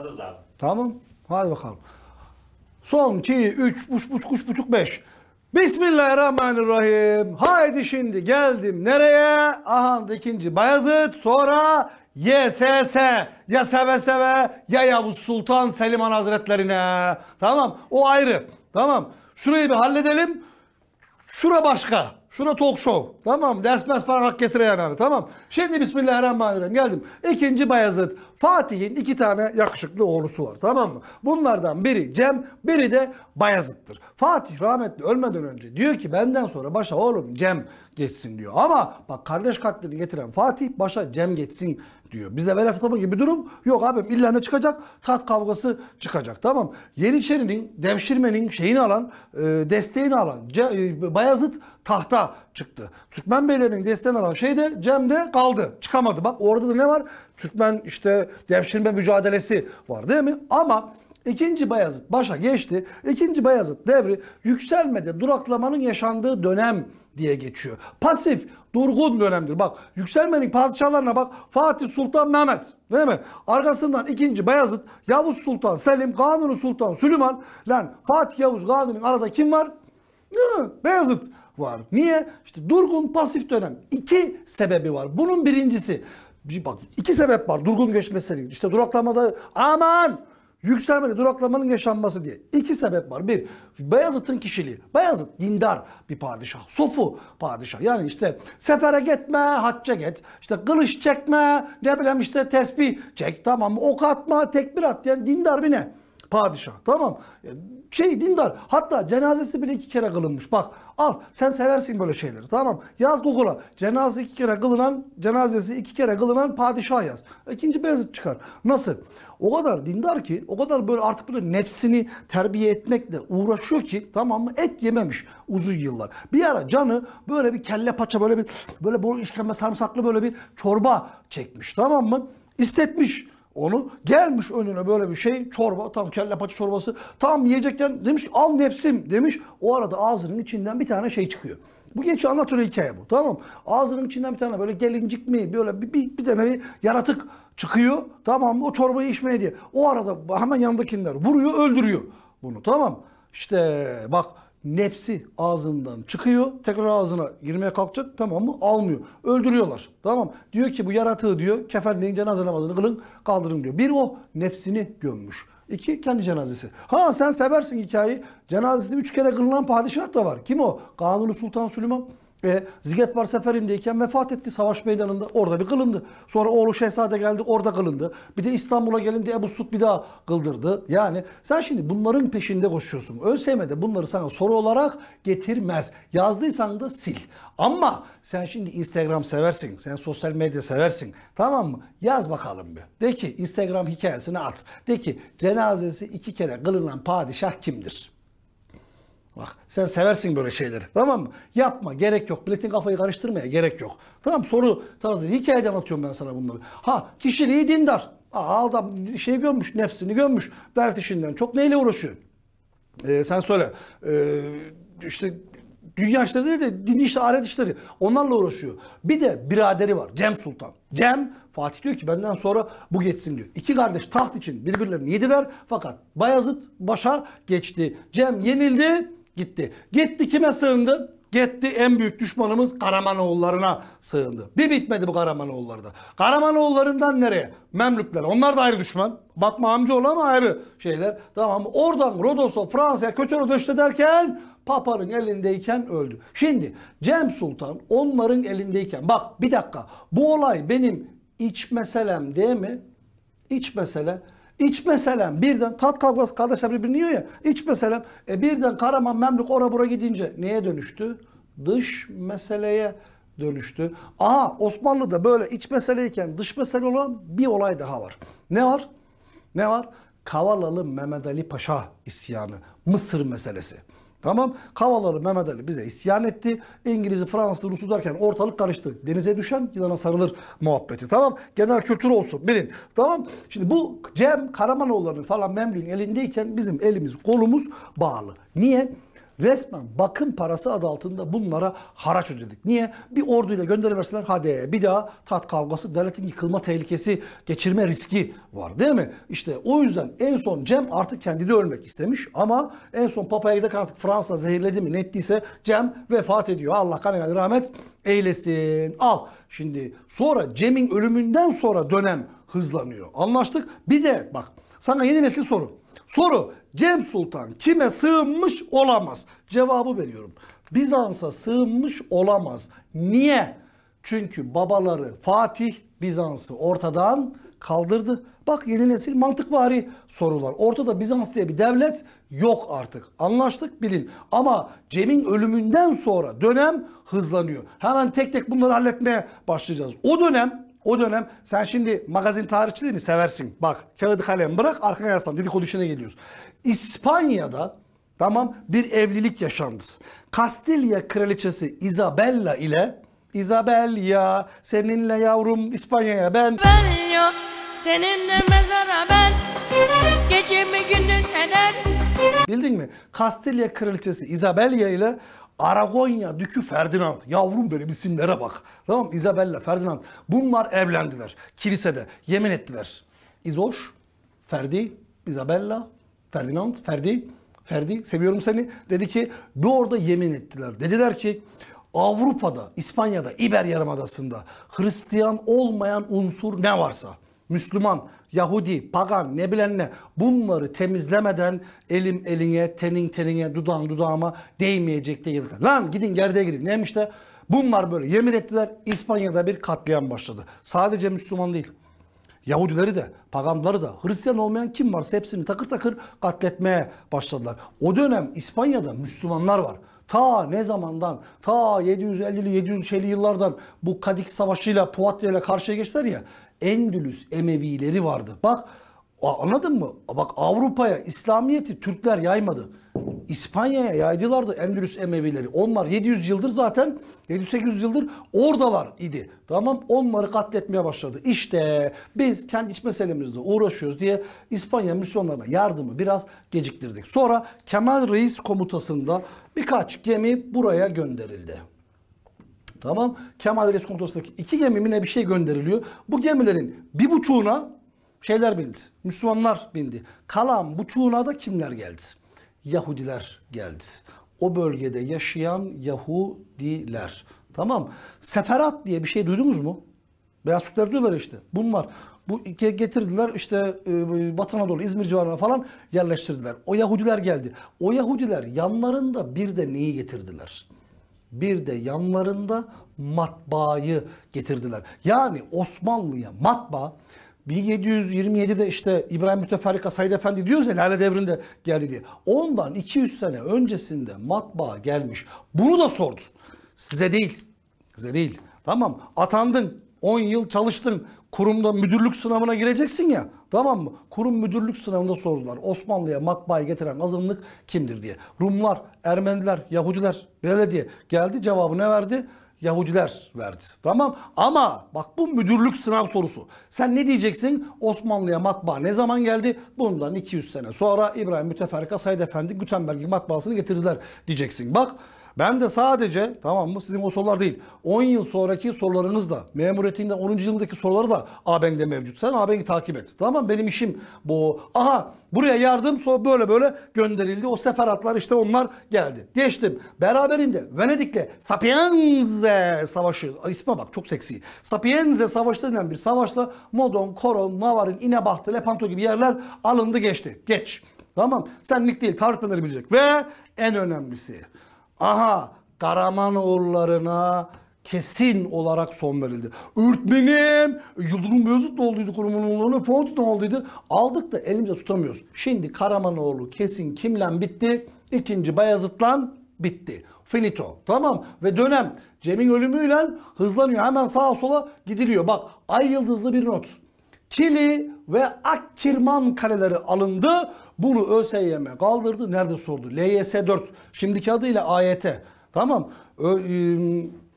Hazırız Tamam. Hadi bakalım. Son 2, 3, buçuk, buçuk, buçuk, beş. Bismillahirrahmanirrahim. Haydi şimdi geldim nereye? Aha ikinci Bayazıt sonra YSS ya seve seve ya Yavuz Sultan Selim Hazretlerine. Tamam o ayrı. Tamam şurayı bir halledelim. Şura başka. Şuna talk show. Tamam ders mers para hak getireyen yani. Tamam. Şimdi Bismillahirrahmanirrahim geldim. İkinci Bayezid. Fatih'in iki tane yakışıklı oğlusu var. Tamam mı? Bunlardan biri Cem, biri de Bayezid'dir. Fatih rahmetli ölmeden önce diyor ki benden sonra başa oğlum Cem geçsin diyor. Ama bak kardeş katlini getiren Fatih başa Cem geçsin diyor. Bizde velayetlama gibi bir durum yok abim. İlla ne çıkacak? Tat kavgası çıkacak. Tamam. Yeniçerinin, devşirmenin şeyini alan, e, desteğini alan Ce, e, Bayazıt tahta çıktı. Türkmen beylerinin desteğini alan şey de Cem'de kaldı. Çıkamadı. Bak orada da ne var? Türkmen işte devşirme mücadelesi var değil mi? Ama ikinci Bayezid başa geçti. İkinci Bayezid devri yükselmede duraklamanın yaşandığı dönem diye geçiyor. Pasif durgun dönemdir. Bak yükselmenin padişahlarına bak Fatih Sultan Mehmet değil mi? Arkasından ikinci Beyazıt, Yavuz Sultan Selim, Kanuni Sultan Süleyman. Lan Fatih Yavuz Kanuni'nin arada kim var? Beyazıt var. Niye? İşte durgun pasif dönem. İki sebebi var. Bunun birincisi bak iki sebep var durgun göç meselesi. İşte duraklamaları aman Yükselmede duraklamanın yaşanması diye. iki sebep var. Bir, Beyazıt'ın kişiliği. Beyazıt dindar bir padişah. Sofu padişah. Yani işte sefere gitme, hacca git. İşte kılıç çekme, ne bileyim işte tesbih çek. Tamam ok atma, tekbir at. Yani dindar bir ne? Padişah. Tamam. E, şey dindar. Hatta cenazesi bile iki kere kılınmış. Bak al sen seversin böyle şeyleri. Tamam. Yaz Google'a. Cenaze iki kere kılınan, cenazesi iki kere kılınan padişah yaz. İkinci benzet çıkar. Nasıl? O kadar dindar ki, o kadar böyle artık böyle nefsini terbiye etmekle uğraşıyor ki tamam mı? Et yememiş uzun yıllar. Bir ara canı böyle bir kelle paça böyle bir böyle bol işkembe sarımsaklı böyle bir çorba çekmiş tamam mı? İstetmiş onu. Gelmiş önüne böyle bir şey çorba tam kelle paça çorbası tam yiyecekten demiş ki al nefsim demiş. O arada ağzının içinden bir tane şey çıkıyor. Bu genç anlatıyor hikaye bu tamam Ağzının içinden bir tane böyle gelincik mi böyle bir, bir, bir tane bir yaratık çıkıyor tamam o çorbayı içmeye diye. O arada hemen yanındakiler vuruyor öldürüyor bunu tamam. İşte bak nefsi ağzından çıkıyor. Tekrar ağzına girmeye kalkacak tamam mı? Almıyor. Öldürüyorlar. Tamam Diyor ki bu yaratığı diyor kefenleyin cenaze namazını kılın kaldırın diyor. Bir o nefsini gömmüş. İki kendi cenazesi. Ha sen seversin hikayeyi. Cenazesi üç kere kılınan padişah da var. Kim o? Kanuni Sultan Süleyman. E, Zigetvar seferindeyken vefat etti savaş meydanında. Orada bir kılındı. Sonra oğlu Şehzade geldi orada kılındı. Bir de İstanbul'a gelince Ebu Sud bir daha kıldırdı. Yani sen şimdi bunların peşinde koşuyorsun. ÖSYM de bunları sana soru olarak getirmez. Yazdıysan da sil. Ama sen şimdi Instagram seversin. Sen sosyal medya seversin. Tamam mı? Yaz bakalım bir. De ki Instagram hikayesini at. De ki cenazesi iki kere kılınan padişah kimdir? Bak sen seversin böyle şeyleri. Tamam mı? Yapma. Gerek yok. Milletin kafayı karıştırmaya gerek yok. Tamam soru tarzı. Hikayede anlatıyorum ben sana bunları. Ha kişiliği dindar. Aa, adam şey görmüş, Nefsini görmüş. Dert işinden. Çok neyle uğraşıyor? Ee, sen söyle. Ee, işte dünya işleri değil de din işleri, ahiret işleri. Onlarla uğraşıyor. Bir de biraderi var. Cem Sultan. Cem, Fatih diyor ki benden sonra bu geçsin diyor. İki kardeş taht için birbirlerini yediler. Fakat Bayazıt başa geçti. Cem yenildi gitti. Gitti kime sığındı? Gitti en büyük düşmanımız Karamanoğullarına sığındı. Bir bitmedi bu Karamanoğulları da. Karamanoğullarından nereye? Memlüklere. Onlar da ayrı düşman. Bakma ol ama ayrı şeyler. Tamam Oradan Rodos'a Fransa'ya kötü döşte derken Papa'nın elindeyken öldü. Şimdi Cem Sultan onların elindeyken bak bir dakika bu olay benim iç meselem değil mi? İç mesele. İç meselem birden tat kavgası kardeşler birbirini yiyor ya. İç meselem e, birden Karaman, Memlük, ora bura gidince neye dönüştü? Dış meseleye dönüştü. Aha Osmanlı'da böyle iç meseleyken dış mesele olan bir olay daha var. Ne var? Ne var? Kavalalı Mehmet Ali Paşa isyanı. Mısır meselesi. Tamam. Kavaları Mehmet Ali bize isyan etti. İngiliz'i, Fransız'ı, Rus'u derken ortalık karıştı. Denize düşen yılana sarılır muhabbeti. Tamam. Genel kültür olsun. Bilin. Tamam. Şimdi bu Cem Karamanoğulları falan Memlük'ün elindeyken bizim elimiz kolumuz bağlı. Niye? Resmen bakım parası adı altında bunlara haraç ödedik. Niye? Bir orduyla gönderiverseler hadi bir daha tat kavgası, devletin yıkılma tehlikesi, geçirme riski var değil mi? İşte o yüzden en son Cem artık kendini ölmek istemiş ama en son Papa'ya giderken artık Fransa zehirledi mi nettiyse Cem vefat ediyor. Allah kanı rahmet eylesin. Al. Şimdi sonra Cem'in ölümünden sonra dönem hızlanıyor. Anlaştık. Bir de bak sana yeni nesil soru. Soru Cem Sultan kime sığınmış olamaz? Cevabı veriyorum. Bizans'a sığınmış olamaz. Niye? Çünkü babaları Fatih Bizans'ı ortadan kaldırdı. Bak yeni nesil mantıkvari sorular. Ortada Bizans diye bir devlet yok artık. Anlaştık bilin. Ama Cem'in ölümünden sonra dönem hızlanıyor. Hemen tek tek bunları halletmeye başlayacağız. O dönem o dönem sen şimdi magazin tarihçiliğini seversin. Bak kağıdı kalem bırak arkana yaslan dedikodu işine geliyoruz. İspanya'da tamam bir evlilik yaşandı. Kastilya kraliçesi Isabella ile Isabella seninle yavrum İspanya'ya ben. Ben ya seninle mezara ben. Gece mi gündüz eder. Bildin mi? Kastilya kraliçesi Isabella ile Aragonya Dükü Ferdinand. Yavrum benim isimlere bak. Tamam Isabella, Ferdinand. Bunlar evlendiler. Kilisede yemin ettiler. İzoş, Ferdi, Isabella, Ferdinand, Ferdi, Ferdi seviyorum seni. Dedi ki bir orada yemin ettiler. Dediler ki Avrupa'da, İspanya'da, İber Yarımadası'nda Hristiyan olmayan unsur ne varsa Müslüman, Yahudi, pagan ne bilen ne bunları temizlemeden elim eline, tenin tenine, dudağın dudağıma değmeyecek de yırtlar. Lan gidin geride gidin. Neymiş de bunlar böyle yemin ettiler İspanya'da bir katliam başladı. Sadece Müslüman değil. Yahudileri de, paganları da, Hristiyan olmayan kim varsa hepsini takır takır katletmeye başladılar. O dönem İspanya'da Müslümanlar var. Ta ne zamandan? Ta 750'li 750 yıllardan bu Kadik Savaşı'yla Poitiers ile karşıya geçtiler ya. Endülüs Emevileri vardı. Bak anladın mı? Bak Avrupa'ya İslamiyet'i Türkler yaymadı. İspanya'ya yaydılardı Endülüs Emevileri. Onlar 700 yıldır zaten 700-800 yıldır oradalar idi. Tamam onları katletmeye başladı. İşte biz kendi iç meselemizle uğraşıyoruz diye İspanya misyonlarına yardımı biraz geciktirdik. Sonra Kemal Reis komutasında birkaç gemi buraya gönderildi. Tamam. Kemal Reis komutasındaki iki gemimine bir şey gönderiliyor. Bu gemilerin bir buçuğuna şeyler bindi. Müslümanlar bindi. Kalan buçuğuna da kimler geldi? Yahudiler geldi. O bölgede yaşayan Yahudiler. Tamam. Seferat diye bir şey duydunuz mu? Beyaz Türkler diyorlar işte. Bunlar. Bu getirdiler işte e, Batı Anadolu, İzmir civarına falan yerleştirdiler. O Yahudiler geldi. O Yahudiler yanlarında bir de neyi getirdiler? bir de yanlarında matbaayı getirdiler. Yani Osmanlı'ya matbaa 1727'de işte İbrahim Müteferrika Said Efendi diyoruz ya Lale Devri'nde geldi diye. Ondan 200 sene öncesinde matbaa gelmiş. Bunu da sordu. Size değil. Size değil. Tamam atandın 10 yıl çalıştın kurumda müdürlük sınavına gireceksin ya. Tamam mı? Kurum müdürlük sınavında sordular. Osmanlı'ya matbaayı getiren azınlık kimdir diye. Rumlar, Ermeniler, Yahudiler böyle diye geldi cevabı ne verdi? Yahudiler verdi. Tamam ama bak bu müdürlük sınav sorusu. Sen ne diyeceksin? Osmanlı'ya matbaa ne zaman geldi? Bundan 200 sene sonra İbrahim Müteferrika Said Efendi Gutenberg matbaasını getirdiler diyeceksin. Bak ben de sadece tamam mı sizin o sorular değil. 10 yıl sonraki sorularınız da memuriyetinden 10. yılındaki soruları da ABEN'de mevcut. Sen ABEN'i takip et. Tamam benim işim bu. Aha buraya yardım so böyle böyle gönderildi. O seferatlar işte onlar geldi. Geçtim. Beraberinde Venedik'le Sapienze Savaşı isme bak çok seksi. Sapienze Savaşı denen bir savaşta Modon, Koron, Navarin, İnebahtı, Lepanto gibi yerler alındı geçti. Geç. Tamam. Senlik değil. Tarık bilecek. Ve en önemlisi Aha Karamanoğullarına kesin olarak son verildi. Öğretmenim Yıldırım Beyazıt olduydu kurumunun oğlanı Fontit olduydu. Aldık da elimizde tutamıyoruz. Şimdi Karamanoğlu kesin kimlen bitti? İkinci Bayazıt'la bitti. Finito. Tamam. Ve dönem Cem'in ölümüyle hızlanıyor. Hemen sağa sola gidiliyor. Bak ay yıldızlı bir not. Kili ve Akkirman kaleleri alındı bunu ÖSYM kaldırdı. Nerede sordu? LYS 4. Şimdiki adıyla AYT. Tamam. Ö, e,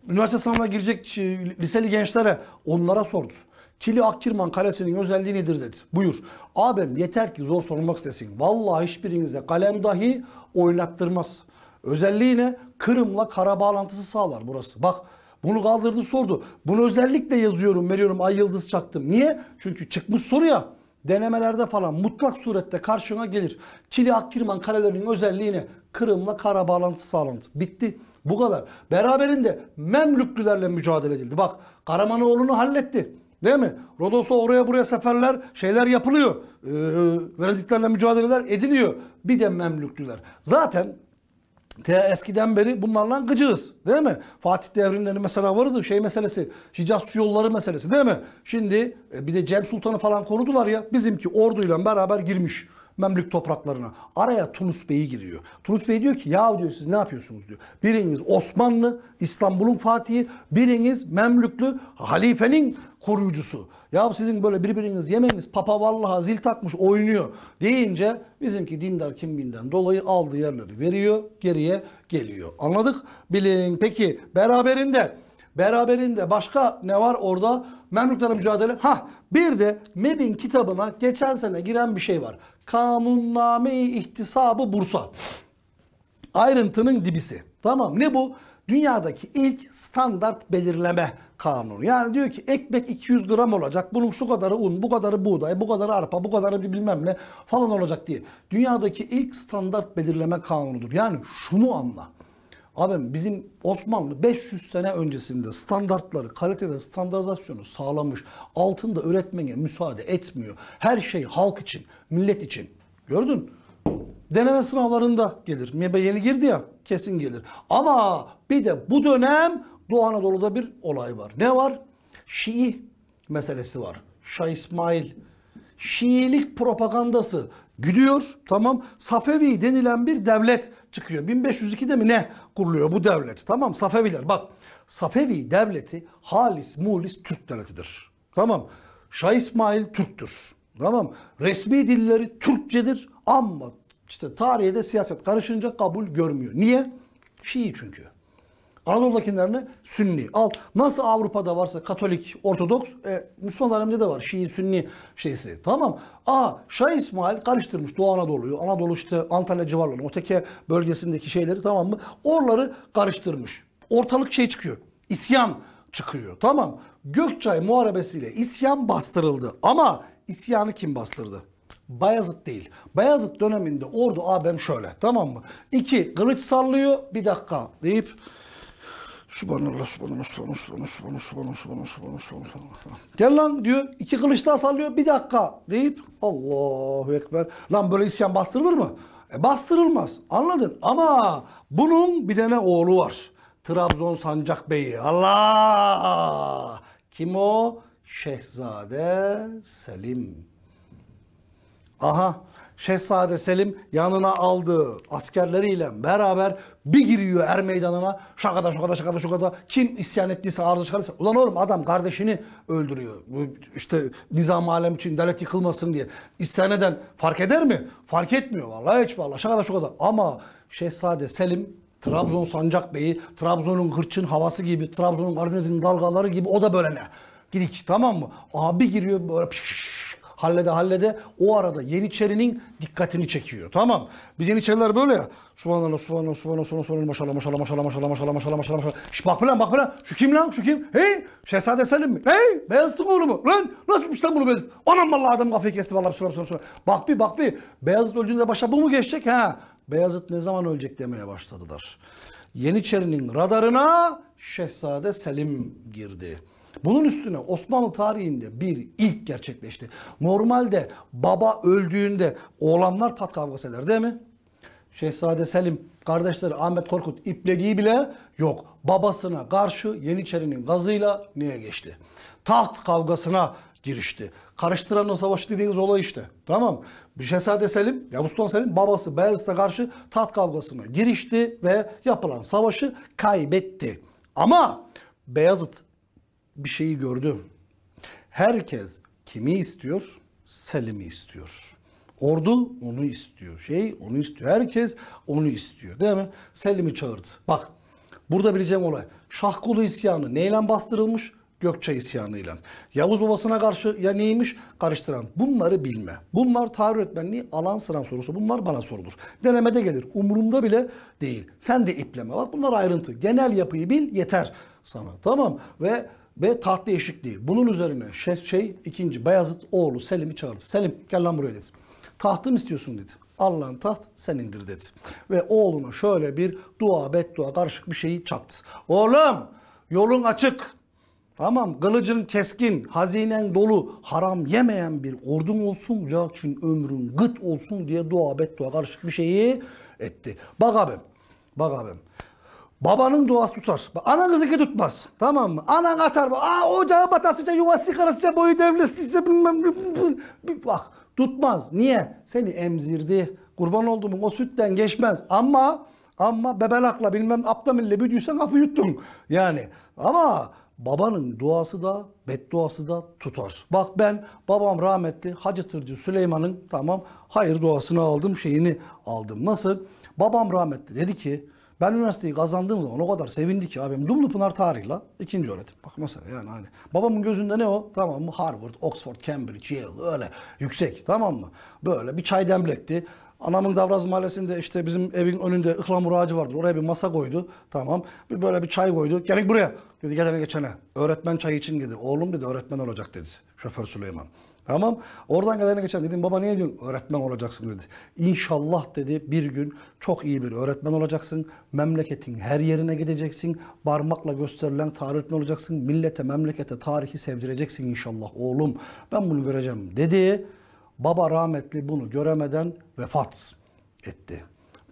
üniversite sınavına girecek e, liseli gençlere onlara sordu. Çili Akkirman Kalesi'nin özelliği nedir dedi. Buyur. Abim yeter ki zor sormak istesin. Vallahi hiçbirinize kalem dahi oynattırmaz. Özelliği ne? Kırım'la kara bağlantısı sağlar burası. Bak bunu kaldırdı sordu. Bunu özellikle yazıyorum veriyorum ay yıldız çaktım. Niye? Çünkü çıkmış soru ya denemelerde falan mutlak surette karşına gelir. Kili Akkirman kalelerinin özelliğine Kırım'la kara bağlantısı sağlandı. Bitti. Bu kadar. Beraberinde Memlüklülerle mücadele edildi. Bak Karamanoğlu'nu halletti. Değil mi? Rodos'a oraya buraya seferler şeyler yapılıyor. Ee, Venediklerle mücadeleler ediliyor. Bir de Memlüklüler. Zaten Te eskiden beri bunlarla gıcığız. Değil mi? Fatih devrimleri mesela vardı. Şey meselesi. Hicaz su yolları meselesi değil mi? Şimdi e, bir de Cem Sultan'ı falan korudular ya. Bizimki orduyla beraber girmiş. Memlük topraklarına. Araya Tunus Bey'i giriyor. Tunus Bey diyor ki ya diyor siz ne yapıyorsunuz diyor. Biriniz Osmanlı, İstanbul'un Fatihi, biriniz Memlüklü halifenin koruyucusu. Ya sizin böyle birbiriniz yemeniz papa vallahi zil takmış oynuyor deyince bizimki dindar kimliğinden dolayı aldığı yerleri veriyor geriye geliyor. Anladık bilin. Peki beraberinde Beraberinde başka ne var orada? Memlüklerle mücadele. Ha bir de MEB'in kitabına geçen sene giren bir şey var. Kanunname-i İhtisabı Bursa. Ayrıntının dibisi. Tamam ne bu? dünyadaki ilk standart belirleme kanunu. Yani diyor ki ekmek 200 gram olacak. Bunun şu kadarı un, bu kadarı buğday, bu kadarı arpa, bu kadarı bir bilmem ne falan olacak diye. Dünyadaki ilk standart belirleme kanunudur. Yani şunu anla. Abi bizim Osmanlı 500 sene öncesinde standartları, kalitede standartizasyonu sağlamış. Altında üretmeye müsaade etmiyor. Her şey halk için, millet için. Gördün? deneme sınavlarında gelir. MEB'e yeni girdi ya kesin gelir. Ama bir de bu dönem Doğu Anadolu'da bir olay var. Ne var? Şii meselesi var. Şah İsmail. Şiilik propagandası gidiyor. Tamam. Safevi denilen bir devlet çıkıyor. 1502'de mi ne kuruluyor bu devlet? Tamam Safeviler. Bak Safevi devleti halis mulis Türk devletidir. Tamam. Şah İsmail Türktür. Tamam. Resmi dilleri Türkçedir ama işte tarihe de siyaset karışınca kabul görmüyor. Niye? Şii çünkü. Anadolu'dakilerine Sünni. Al nasıl Avrupa'da varsa Katolik, Ortodoks, e, Müslüman alemde de var Şii, Sünni şeysi. Tamam. Aa Şah İsmail karıştırmış Doğu Anadolu'yu. Anadolu işte Antalya civarları, Oteke bölgesindeki şeyleri tamam mı? Oraları karıştırmış. Ortalık şey çıkıyor. İsyan çıkıyor. Tamam. Gökçay muharebesiyle isyan bastırıldı. Ama isyanı kim bastırdı? Bayezid değil. Bayezid döneminde ordu abem şöyle tamam mı? İki kılıç sallıyor bir dakika deyip Subhanallah, subhanallah, subhanallah, subhanallah, subhanallah, subhanallah, subhanallah, subhanallah, subhanallah. Gel lan diyor, iki kılıç daha sallıyor, bir dakika deyip Allahu Ekber. Lan böyle isyan bastırılır mı? E bastırılmaz, anladın. Ama bunun bir tane oğlu var. Trabzon Sancak Bey'i. Allah! Kim o? Şehzade Selim. Aha Şehzade Selim yanına aldığı askerleriyle beraber bir giriyor er meydanına. Şakada şakada şakada şakada kim isyan ettiyse arıza çıkarırsa. Ulan oğlum adam kardeşini öldürüyor. İşte nizam alem için devlet yıkılmasın diye. İsyan eden fark eder mi? Fark etmiyor vallahi hiç vallahi şakada şakada. Ama Şehzade Selim Trabzon Sancak Bey'i, Trabzon'un hırçın havası gibi, Trabzon'un Karadeniz'in dalgaları gibi o da böyle ne? Gidik tamam mı? Abi giriyor böyle pişşş hallede hallede o arada Yeniçeri'nin dikkatini çekiyor. Tamam. Biz Yeniçeriler böyle ya. Subhanallah, subhanallah, subhanallah, subhanallah, subhanallah, maşallah, maşallah, maşallah, maşallah, maşallah, maşallah, maşallah, maşallah. Şş, bak lan, bak lan. Şu kim lan, şu kim? Hey, Şehzade Selim mi? Hey, Beyazıt'ın oğlu mu? Lan, nasılmış lan bunu Beyazıt? Anam vallahi adam kafayı kesti vallahi sonra sonra sonra. Bak bir, bak bir. Beyazıt öldüğünde başa bu mu geçecek? Ha, Beyazıt ne zaman ölecek demeye başladılar. Yeniçeri'nin radarına Şehzade Selim girdi. Bunun üstüne Osmanlı tarihinde bir ilk gerçekleşti. Normalde baba öldüğünde oğlanlar tat kavgası eder değil mi? Şehzade Selim kardeşleri Ahmet Korkut iplediği bile yok. Babasına karşı Yeniçeri'nin gazıyla niye geçti? Taht kavgasına girişti. Karıştıran o savaşı dediğiniz olay işte. Tamam. mı? Şehzade Selim, Yavuz Selim babası Beyazıt'a karşı taht kavgasına girişti ve yapılan savaşı kaybetti. Ama Beyazıt bir şeyi gördü. Herkes kimi istiyor? Selim'i istiyor. Ordu onu istiyor. Şey onu istiyor. Herkes onu istiyor. Değil mi? Selim'i çağırdı. Bak burada bileceğim olay. Şahkulu isyanı neyle bastırılmış? Gökçe isyanıyla. Yavuz babasına karşı ya neymiş? Karıştıran. Bunları bilme. Bunlar tarih öğretmenliği alan sıram sorusu. Bunlar bana sorulur. Denemede gelir. Umurumda bile değil. Sen de ipleme. Bak bunlar ayrıntı. Genel yapıyı bil yeter sana. Tamam. Ve ve taht değişikliği. Bunun üzerine şey, şey ikinci Beyazıt oğlu Selim'i çağırdı. Selim gel lan buraya dedi. Tahtım istiyorsun dedi. Allah'ın taht senindir dedi. Ve oğluna şöyle bir dua beddua karışık bir şeyi çaktı. Oğlum yolun açık. Tamam kılıcın keskin, hazinen dolu, haram yemeyen bir ordun olsun. Lakin ömrün gıt olsun diye dua beddua karışık bir şeyi etti. Bak abim, bak abim. Babanın duası tutar. ana Ananızınki tutmaz. Tamam mı? Ana atar. Aa ocağı batasıca, yuvası karasıca, boyu devletsizce bilmem Bak tutmaz. Niye? Seni emzirdi. Kurban olduğumun o sütten geçmez. Ama ama bebelakla bilmem aptamille büyüdüysen kapı yuttun. Yani ama babanın duası da bedduası da tutar. Bak ben babam rahmetli Hacı Tırcı Süleyman'ın tamam hayır duasını aldım şeyini aldım. Nasıl? Babam rahmetli dedi ki ben üniversiteyi kazandığım zaman o kadar sevindi ki abim. Dumlu Dumlupınar tarihla ikinci öğretim. Bak mesela yani hani. Babamın gözünde ne o? Tamam mı? Harvard, Oxford, Cambridge, Yale öyle yüksek tamam mı? Böyle bir çay demlekti. Anamın Davraz Mahallesi'nde işte bizim evin önünde ıhlamur ağacı vardır. Oraya bir masa koydu. Tamam. Bir böyle bir çay koydu. Gelin buraya. Dedi gelene geçene. Öğretmen çayı için dedi. Oğlum dedi öğretmen olacak dedi. Şoför Süleyman. Tamam. Oradan gelene geçen dedim baba niye diyorsun? Öğretmen olacaksın dedi. İnşallah dedi bir gün çok iyi bir öğretmen olacaksın. Memleketin her yerine gideceksin. Parmakla gösterilen tarihten olacaksın. Millete memlekete tarihi sevdireceksin inşallah oğlum. Ben bunu göreceğim dedi. Baba rahmetli bunu göremeden vefat etti.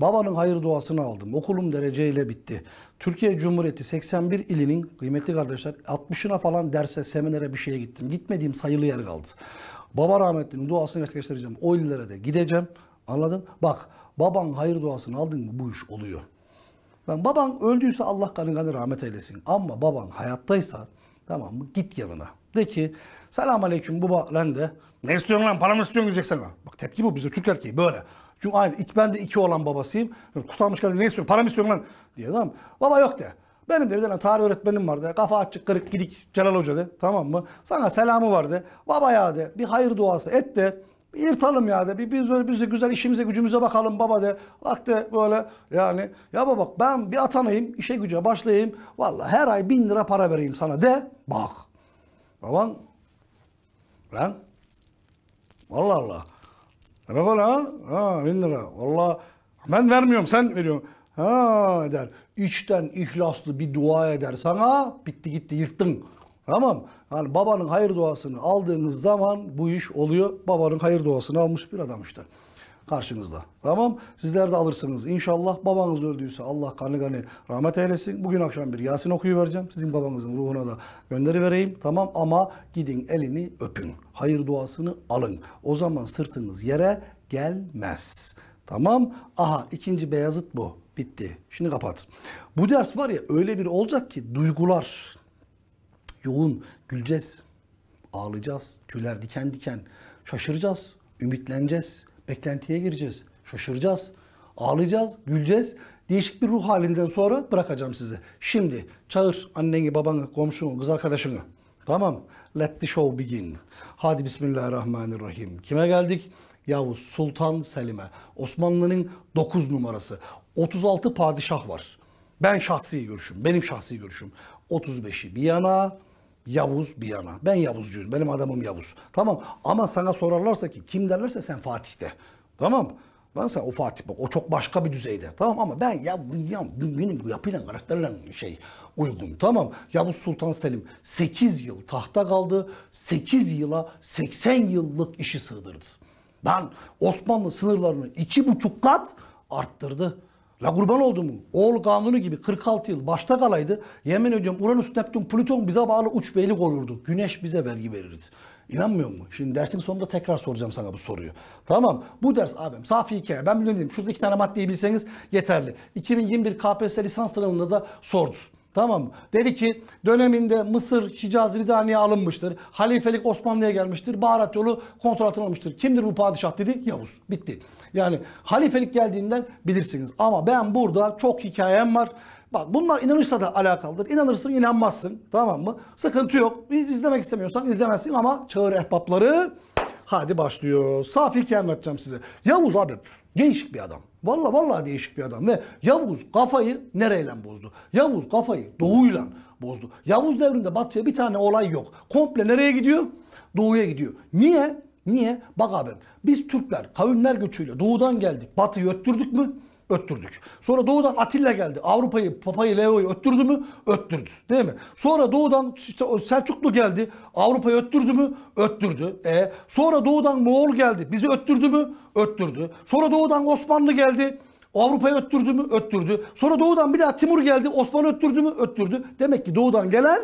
Babanın hayır duasını aldım. Okulum dereceyle bitti. Türkiye Cumhuriyeti 81 ilinin kıymetli kardeşler 60'ına falan derse, seminere bir şeye gittim. Gitmediğim sayılı yer kaldı. Baba rahmetlinin duasını gerçekleştireceğim. O illere de gideceğim. Anladın? Bak baban hayır duasını aldın mı bu iş oluyor. Yani baban öldüyse Allah kanı kanı rahmet eylesin. Ama baban hayattaysa tamam mı git yanına. De ki selam aleyküm baba lan de. Ne istiyorsun lan para mı istiyorsun diyecek sana. Bak tepki bu bize Türk erkeği böyle. Çünkü aynı ilk ben de iki olan babasıyım. kutsalmış kadın ne istiyorsun? Para mı istiyorsun lan? Diye tamam Baba yok de. Benim de bir tane tarih öğretmenim vardı. Kafa açık kırık gidik Celal Hoca de. Tamam mı? Sana selamı vardı. Baba ya de bir hayır duası et de. Bir yırtalım ya de. Bir, biz böyle biz de güzel işimize gücümüze bakalım baba de. Bak de böyle yani. Ya baba ben bir atanayım. işe güce başlayayım. Valla her ay bin lira para vereyim sana de. Bak. Baban. Lan. Allah Allah bak ha, ha bin lira. Valla ben vermiyorum sen veriyorsun. Ha der. İçten ihlaslı bir dua eder sana. Bitti gitti yırttın. Tamam. Yani babanın hayır duasını aldığınız zaman bu iş oluyor. Babanın hayır duasını almış bir adam işte karşınızda. Tamam? Sizler de alırsınız. İnşallah babanız öldüyse Allah kanı gani rahmet eylesin. Bugün akşam bir Yasin okuyu vereceğim. Sizin babanızın ruhuna da gönderi vereyim. Tamam ama gidin elini öpün. Hayır duasını alın. O zaman sırtınız yere gelmez. Tamam? Aha ikinci Beyazıt bu. Bitti. Şimdi kapat. Bu ders var ya öyle bir olacak ki duygular yoğun. Güleceğiz. Ağlayacağız. Tüyler diken diken. Şaşıracağız. Ümitleneceğiz Beklentiye gireceğiz. Şaşıracağız. Ağlayacağız, güleceğiz. Değişik bir ruh halinden sonra bırakacağım sizi. Şimdi çağır anneni, babanı, komşunu, kız arkadaşını. Tamam. Let the show begin. Hadi Bismillahirrahmanirrahim. Kime geldik? Yavuz Sultan Selim'e. Osmanlı'nın 9 numarası. 36 padişah var. Ben şahsi görüşüm, benim şahsi görüşüm. 35'i bir yana, Yavuz bir yana. Ben Yavuzcuyum. Benim adamım Yavuz. Tamam ama sana sorarlarsa ki kim derlerse sen Fatih de. Tamam ben sen o Fatih bak o çok başka bir düzeyde. Tamam ama ben ya, ya benim yapıyla karakterle şey uygun. Tamam Yavuz Sultan Selim 8 yıl tahta kaldı. 8 yıla 80 yıllık işi sığdırdı. Ben Osmanlı sınırlarını iki buçuk kat arttırdı. La kurban oldum. Oğul kanunu gibi 46 yıl başta kalaydı. Yemin ediyorum Uranüs, Neptün, Plüton bize bağlı uç beylik olurdu. Güneş bize vergi verirdi. İnanmıyor mu? Şimdi dersin sonunda tekrar soracağım sana bu soruyu. Tamam. Bu ders abim safi hikaye. Ben biliyorum. Şurada iki tane maddeyi bilseniz yeterli. 2021 KPSS lisans sınavında da sordu. Tamam mı? Dedi ki döneminde Mısır Hicaz Ridani'ye alınmıştır. Halifelik Osmanlı'ya gelmiştir. Baharat yolu altına almıştır. Kimdir bu padişah dedi? Yavuz. Bitti. Yani halifelik geldiğinden bilirsiniz. Ama ben burada çok hikayem var. Bak bunlar inanırsa da alakalıdır. İnanırsın inanmazsın. Tamam mı? Sıkıntı yok. İzlemek istemiyorsan izlemezsin ama çağır ehbapları. Hadi başlıyor. Safi hikaye anlatacağım size. Yavuz abi Değişik bir adam. Valla valla değişik bir adam ve Yavuz kafayı nereyle bozdu? Yavuz kafayı doğuyla bozdu. Yavuz devrinde batıya bir tane olay yok. Komple nereye gidiyor? Doğuya gidiyor. Niye? Niye? Bak abim biz Türkler kavimler göçüyle doğudan geldik. Batıyı öttürdük mü? Öttürdük. Sonra doğudan Atilla geldi. Avrupa'yı, Papa'yı, Leo'yu öttürdü mü? Öttürdü. Değil mi? Sonra doğudan işte Selçuklu geldi. Avrupa'yı öttürdü mü? Öttürdü. E, sonra doğudan Moğol geldi. Bizi öttürdü mü? Öttürdü. Sonra doğudan Osmanlı geldi. Avrupa'yı öttürdü mü? Öttürdü. Sonra doğudan bir daha Timur geldi. Osmanlı öttürdü mü? Öttürdü. Demek ki doğudan gelen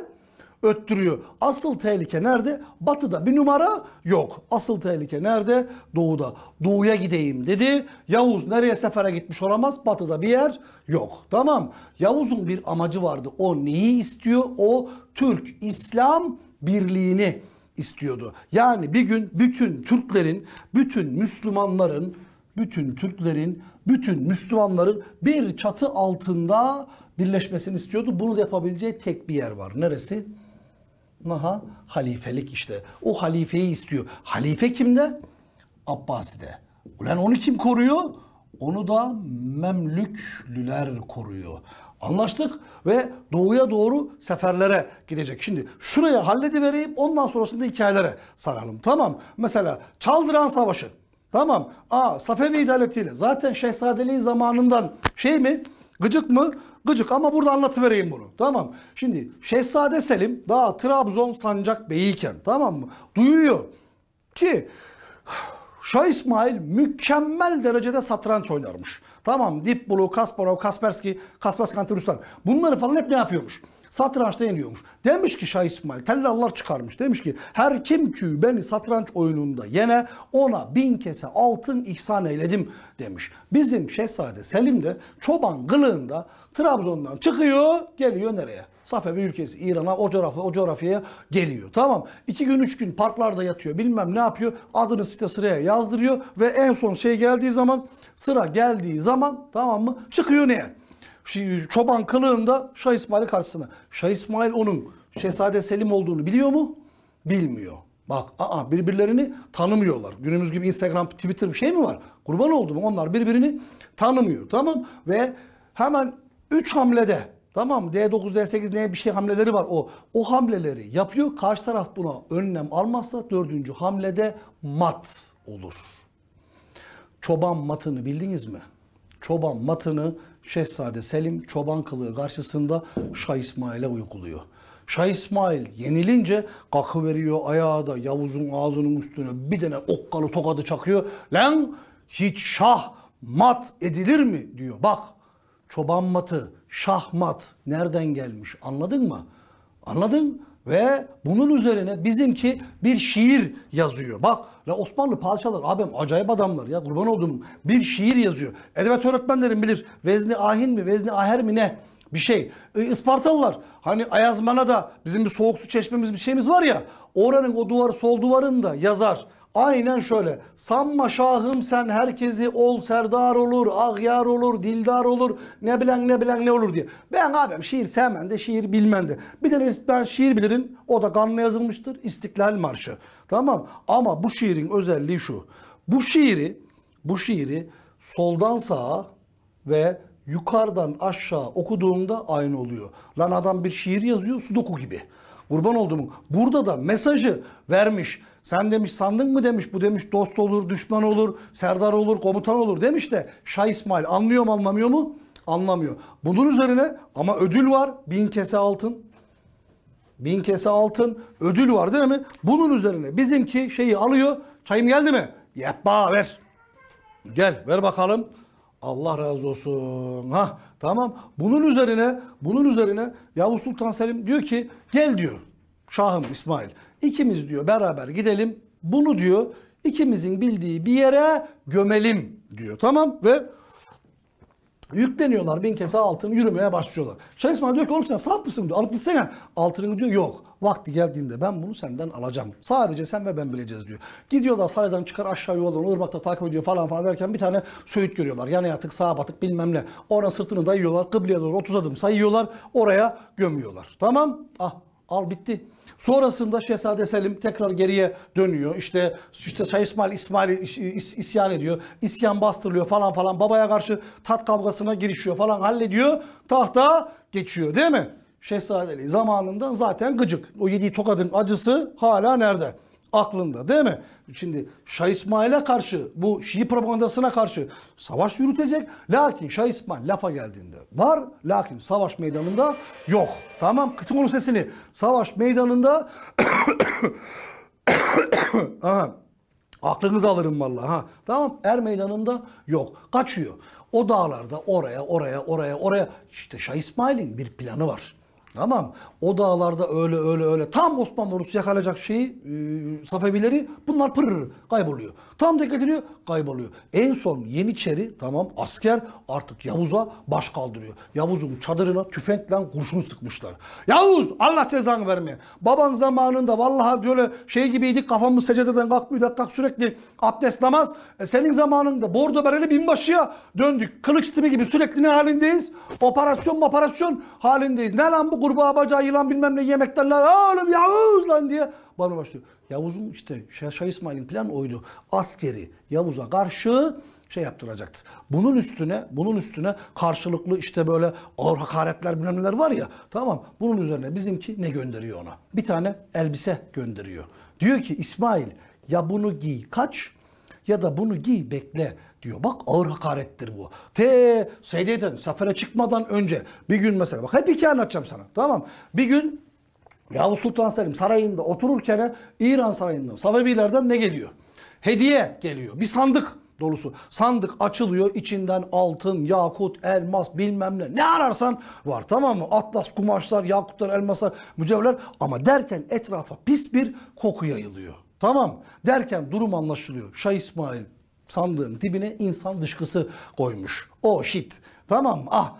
öttürüyor. Asıl tehlike nerede? Batıda bir numara yok. Asıl tehlike nerede? Doğuda. Doğuya gideyim dedi. Yavuz nereye sefere gitmiş olamaz? Batıda bir yer yok. Tamam. Yavuz'un bir amacı vardı. O neyi istiyor? O Türk İslam birliğini istiyordu. Yani bir gün bütün Türklerin, bütün Müslümanların, bütün Türklerin, bütün Müslümanların bir çatı altında birleşmesini istiyordu. Bunu da yapabileceği tek bir yer var. Neresi? Naha halifelik işte. O halifeyi istiyor. Halife kimde? Abbasi'de. Ulan onu kim koruyor? Onu da Memlüklüler koruyor. Anlaştık ve doğuya doğru seferlere gidecek. Şimdi şuraya halledi halledivereyim ondan sonrasında hikayelere saralım. Tamam mesela Çaldıran Savaşı. Tamam. Aa Safevi Devleti'yle zaten Şehzadeliği zamanından şey mi? Gıcık mı? Gıcık ama burada anlatıvereyim bunu. Tamam. Şimdi Şehzade Selim daha Trabzon Sancak Bey'i tamam mı? Duyuyor ki Şah İsmail mükemmel derecede satranç oynarmış. Tamam Dipbulu, Kasparov, Kaspersky, Kaspersky Antiruslar bunları falan hep ne yapıyormuş? satrançta yeniyormuş. Demiş ki Şah İsmail tellallar çıkarmış. Demiş ki her kim ki beni satranç oyununda yene ona bin kese altın ihsan eyledim demiş. Bizim Şehzade Selim de çoban kılığında Trabzon'dan çıkıyor geliyor nereye? Safevi ülkesi İran'a o coğrafya o coğrafyaya geliyor. Tamam. iki gün üç gün parklarda yatıyor bilmem ne yapıyor. Adını site sıraya yazdırıyor ve en son şey geldiği zaman sıra geldiği zaman tamam mı çıkıyor neye? çoban kılığında Şah İsmail karşısına. Şah İsmail onun Şehzade Selim olduğunu biliyor mu? Bilmiyor. Bak aa birbirlerini tanımıyorlar. Günümüz gibi Instagram, Twitter bir şey mi var? Kurban oldum onlar birbirini tanımıyor. Tamam ve hemen 3 hamlede tamam D9, D8 neye bir şey hamleleri var o. O hamleleri yapıyor. Karşı taraf buna önlem almazsa dördüncü hamlede mat olur. Çoban matını bildiniz mi? Çoban matını Şehzade Selim çoban kılığı karşısında Şah İsmail'e uyguluyor. Şah İsmail yenilince kakı veriyor ayağa da Yavuz'un ağzının üstüne bir tane okkalı tokadı çakıyor. Lan hiç şah mat edilir mi diyor. Bak çoban matı, şah mat nereden gelmiş anladın mı? Anladın? Ve bunun üzerine bizimki bir şiir yazıyor. Bak la Osmanlı padişahlar abim acayip adamlar ya kurban oldum. Bir şiir yazıyor. Edebiyat öğretmenlerim bilir. Vezni Ahin mi Vezni Aher mi ne? bir şey. E, Ispartalılar hani Ayazman'a da bizim bir soğuk su çeşmemiz bir şeyimiz var ya oranın o duvar sol duvarında yazar Aynen şöyle. Sanma şahım sen herkesi ol serdar olur, ağyar olur, dildar olur, ne bilen ne bilen ne olur diye. Ben abim şiir sevmende, şiir bilmende. Bir de ben şiir bilirim. O da kanla yazılmıştır. İstiklal Marşı. Tamam. Ama bu şiirin özelliği şu. Bu şiiri, bu şiiri soldan sağa ve yukarıdan aşağı okuduğumda aynı oluyor. Lan adam bir şiir yazıyor sudoku gibi. Kurban olduğumun. Burada da mesajı vermiş. Sen demiş sandın mı demiş bu demiş dost olur, düşman olur, serdar olur, komutan olur demiş de Şah İsmail anlıyor mu anlamıyor mu? Anlamıyor. Bunun üzerine ama ödül var bin kese altın. Bin kese altın ödül var değil mi? Bunun üzerine bizimki şeyi alıyor. Çayım geldi mi? yapma ver. Gel ver bakalım. Allah razı olsun. Ha tamam. Bunun üzerine bunun üzerine Yavuz Sultan Selim diyor ki gel diyor. Şahım İsmail. İkimiz diyor beraber gidelim. Bunu diyor ikimizin bildiği bir yere gömelim diyor. Tamam ve yükleniyorlar bin kese altın yürümeye başlıyorlar. Şeyh İsmail diyor ki oğlum sen saf mısın diyor. Alıp gitsene. Altını diyor yok. Vakti geldiğinde ben bunu senden alacağım. Sadece sen ve ben bileceğiz diyor. Gidiyorlar saraydan çıkar aşağı yuvalarını Irbak'ta takip ediyor falan falan derken bir tane söğüt görüyorlar. Yana yatık sağa batık bilmem ne. Oradan sırtını dayıyorlar. Kıbleye doğru 30 adım sayıyorlar. Oraya gömüyorlar. Tamam. Ah al bitti. Sonrasında Şehzade Selim tekrar geriye dönüyor. İşte işte Şah İsmail İsmail is, isyan ediyor. İsyan bastırılıyor falan falan. Babaya karşı tat kavgasına girişiyor falan hallediyor. Tahta geçiyor değil mi? Şehzadeli zamanından zaten gıcık. O yediği tokadın acısı hala nerede? aklında değil mi? Şimdi Şah İsmail'e karşı bu Şii propagandasına karşı savaş yürütecek. Lakin Şah İsmail lafa geldiğinde var lakin savaş meydanında yok. Tamam kısım onun sesini. Savaş meydanında Aha. Aklınızı alırım vallahi ha. Tamam er meydanında yok. Kaçıyor. O dağlarda oraya oraya oraya oraya işte Şah İsmail'in bir planı var. Tamam. O dağlarda öyle öyle öyle. Tam Osmanlı ordusu yakalayacak şeyi, e, Safevileri bunlar pırır kayboluyor. Tam dikkat ediyor, kayboluyor. En son Yeniçeri tamam asker artık Yavuz'a baş kaldırıyor. Yavuz'un çadırına tüfekle kurşun sıkmışlar. Yavuz Allah cezanı vermeye. Baban zamanında vallahi böyle şey gibiydik kafamız secdeden kalkmıyor. Hatta sürekli abdest namaz. E, senin zamanında bordo bereli binbaşıya döndük. Kılıç tipi gibi sürekli ne halindeyiz? Operasyon operasyon halindeyiz. Ne lan bu kurbağa bacağı yılan bilmem ne yemekten lan oğlum Yavuz lan diye bana başlıyor. Yavuz'un işte Şah İsmail'in planı oydu. Askeri Yavuz'a karşı şey yaptıracaktı. Bunun üstüne, bunun üstüne karşılıklı işte böyle ağır hakaretler bilmem neler var ya. Tamam. Bunun üzerine bizimki ne gönderiyor ona? Bir tane elbise gönderiyor. Diyor ki İsmail ya bunu giy kaç ya da bunu giy bekle diyor. Bak ağır hakarettir bu. T SD'den sefere çıkmadan önce bir gün mesela bak hep hikaye anlatacağım sana. Tamam Bir gün Yavuz Sultan Selim sarayında otururken İran sarayında Savebilerden ne geliyor? Hediye geliyor. Bir sandık dolusu. Sandık açılıyor içinden altın, yakut, elmas bilmem ne. Ne ararsan var tamam mı? Atlas kumaşlar, yakutlar, elmaslar, mücevherler. Ama derken etrafa pis bir koku yayılıyor. Tamam derken durum anlaşılıyor. Şah İsmail sandığın dibine insan dışkısı koymuş. O oh shit. Tamam ah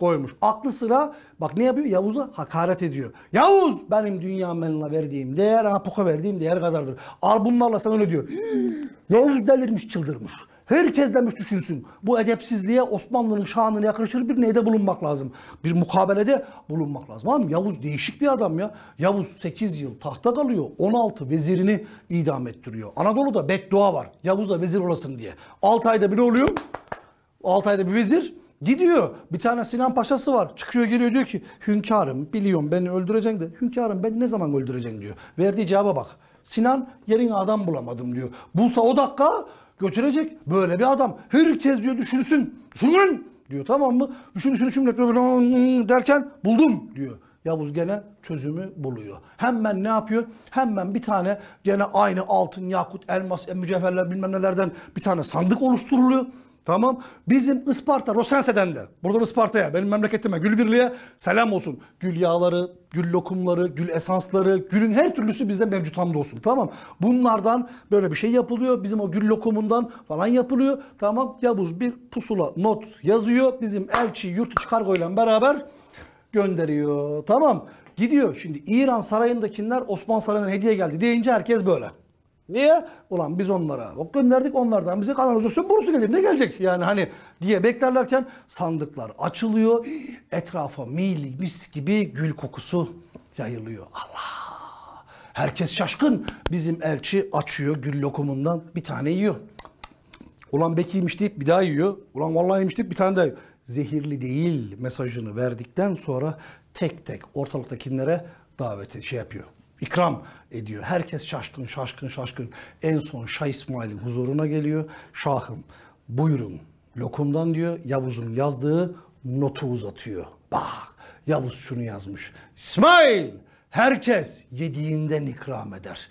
koymuş. Aklı sıra bak ne yapıyor? Yavuz'a hakaret ediyor. Yavuz benim dünya malına verdiğim değer, apoka verdiğim değer kadardır. Al bunlarla sana öyle diyor. Yavuz delirmiş çıldırmış. Herkes demiş düşünsün. Bu edepsizliğe Osmanlı'nın şanını yakışır bir neyde bulunmak lazım. Bir mukabelede bulunmak lazım. Ama Yavuz değişik bir adam ya. Yavuz 8 yıl tahta kalıyor. 16 vezirini idam ettiriyor. Anadolu'da beddua var. Yavuz'a vezir olasın diye. 6 ayda bir ne oluyor? 6 ayda bir vezir Gidiyor. Bir tane Sinan Paşası var. Çıkıyor geliyor diyor ki hünkârım biliyorum beni öldüreceksin de hünkârım beni ne zaman öldüreceksin diyor. Verdiği cevaba bak. Sinan yerine adam bulamadım diyor. Bulsa o dakika götürecek. Böyle bir adam. Herkes diyor düşünsün. Düşünün diyor tamam mı? Düşün düşün düşün derken buldum diyor. Yavuz gene çözümü buluyor. Hemen ne yapıyor? Hemen bir tane gene aynı altın, yakut, elmas, mücevherler bilmem nelerden bir tane sandık oluşturuluyor. Tamam. Bizim Isparta, Rosense'den de. Buradan Isparta'ya, benim memleketime, Gülbirliğe selam olsun. Gül yağları, gül lokumları, gül esansları, gülün her türlüsü bizde mevcut hamdolsun. Tamam. Bunlardan böyle bir şey yapılıyor. Bizim o gül lokumundan falan yapılıyor. Tamam. Yavuz bir pusula not yazıyor. Bizim elçi yurt içi kargoyla beraber gönderiyor. Tamam. Gidiyor. Şimdi İran sarayındakiler Osmanlı sarayından hediye geldi deyince herkes böyle. Niye? Ulan biz onlara ok gönderdik onlardan bize kanalizasyon borusu gelir ne gelecek yani hani diye beklerlerken sandıklar açılıyor. Etrafa mil mis gibi gül kokusu yayılıyor. Allah! Herkes şaşkın. Bizim elçi açıyor gül lokumundan bir tane yiyor. Ulan bekiymiş deyip bir daha yiyor. Ulan vallahi yemiş deyip bir tane daha yiyor. Zehirli değil mesajını verdikten sonra tek tek ortalıktakilere davet şey yapıyor ikram ediyor. Herkes şaşkın şaşkın şaşkın. En son Şah İsmail'in huzuruna geliyor. Şahım buyurun lokumdan diyor. Yavuz'un yazdığı notu uzatıyor. Bak Yavuz şunu yazmış. İsmail herkes yediğinden ikram eder.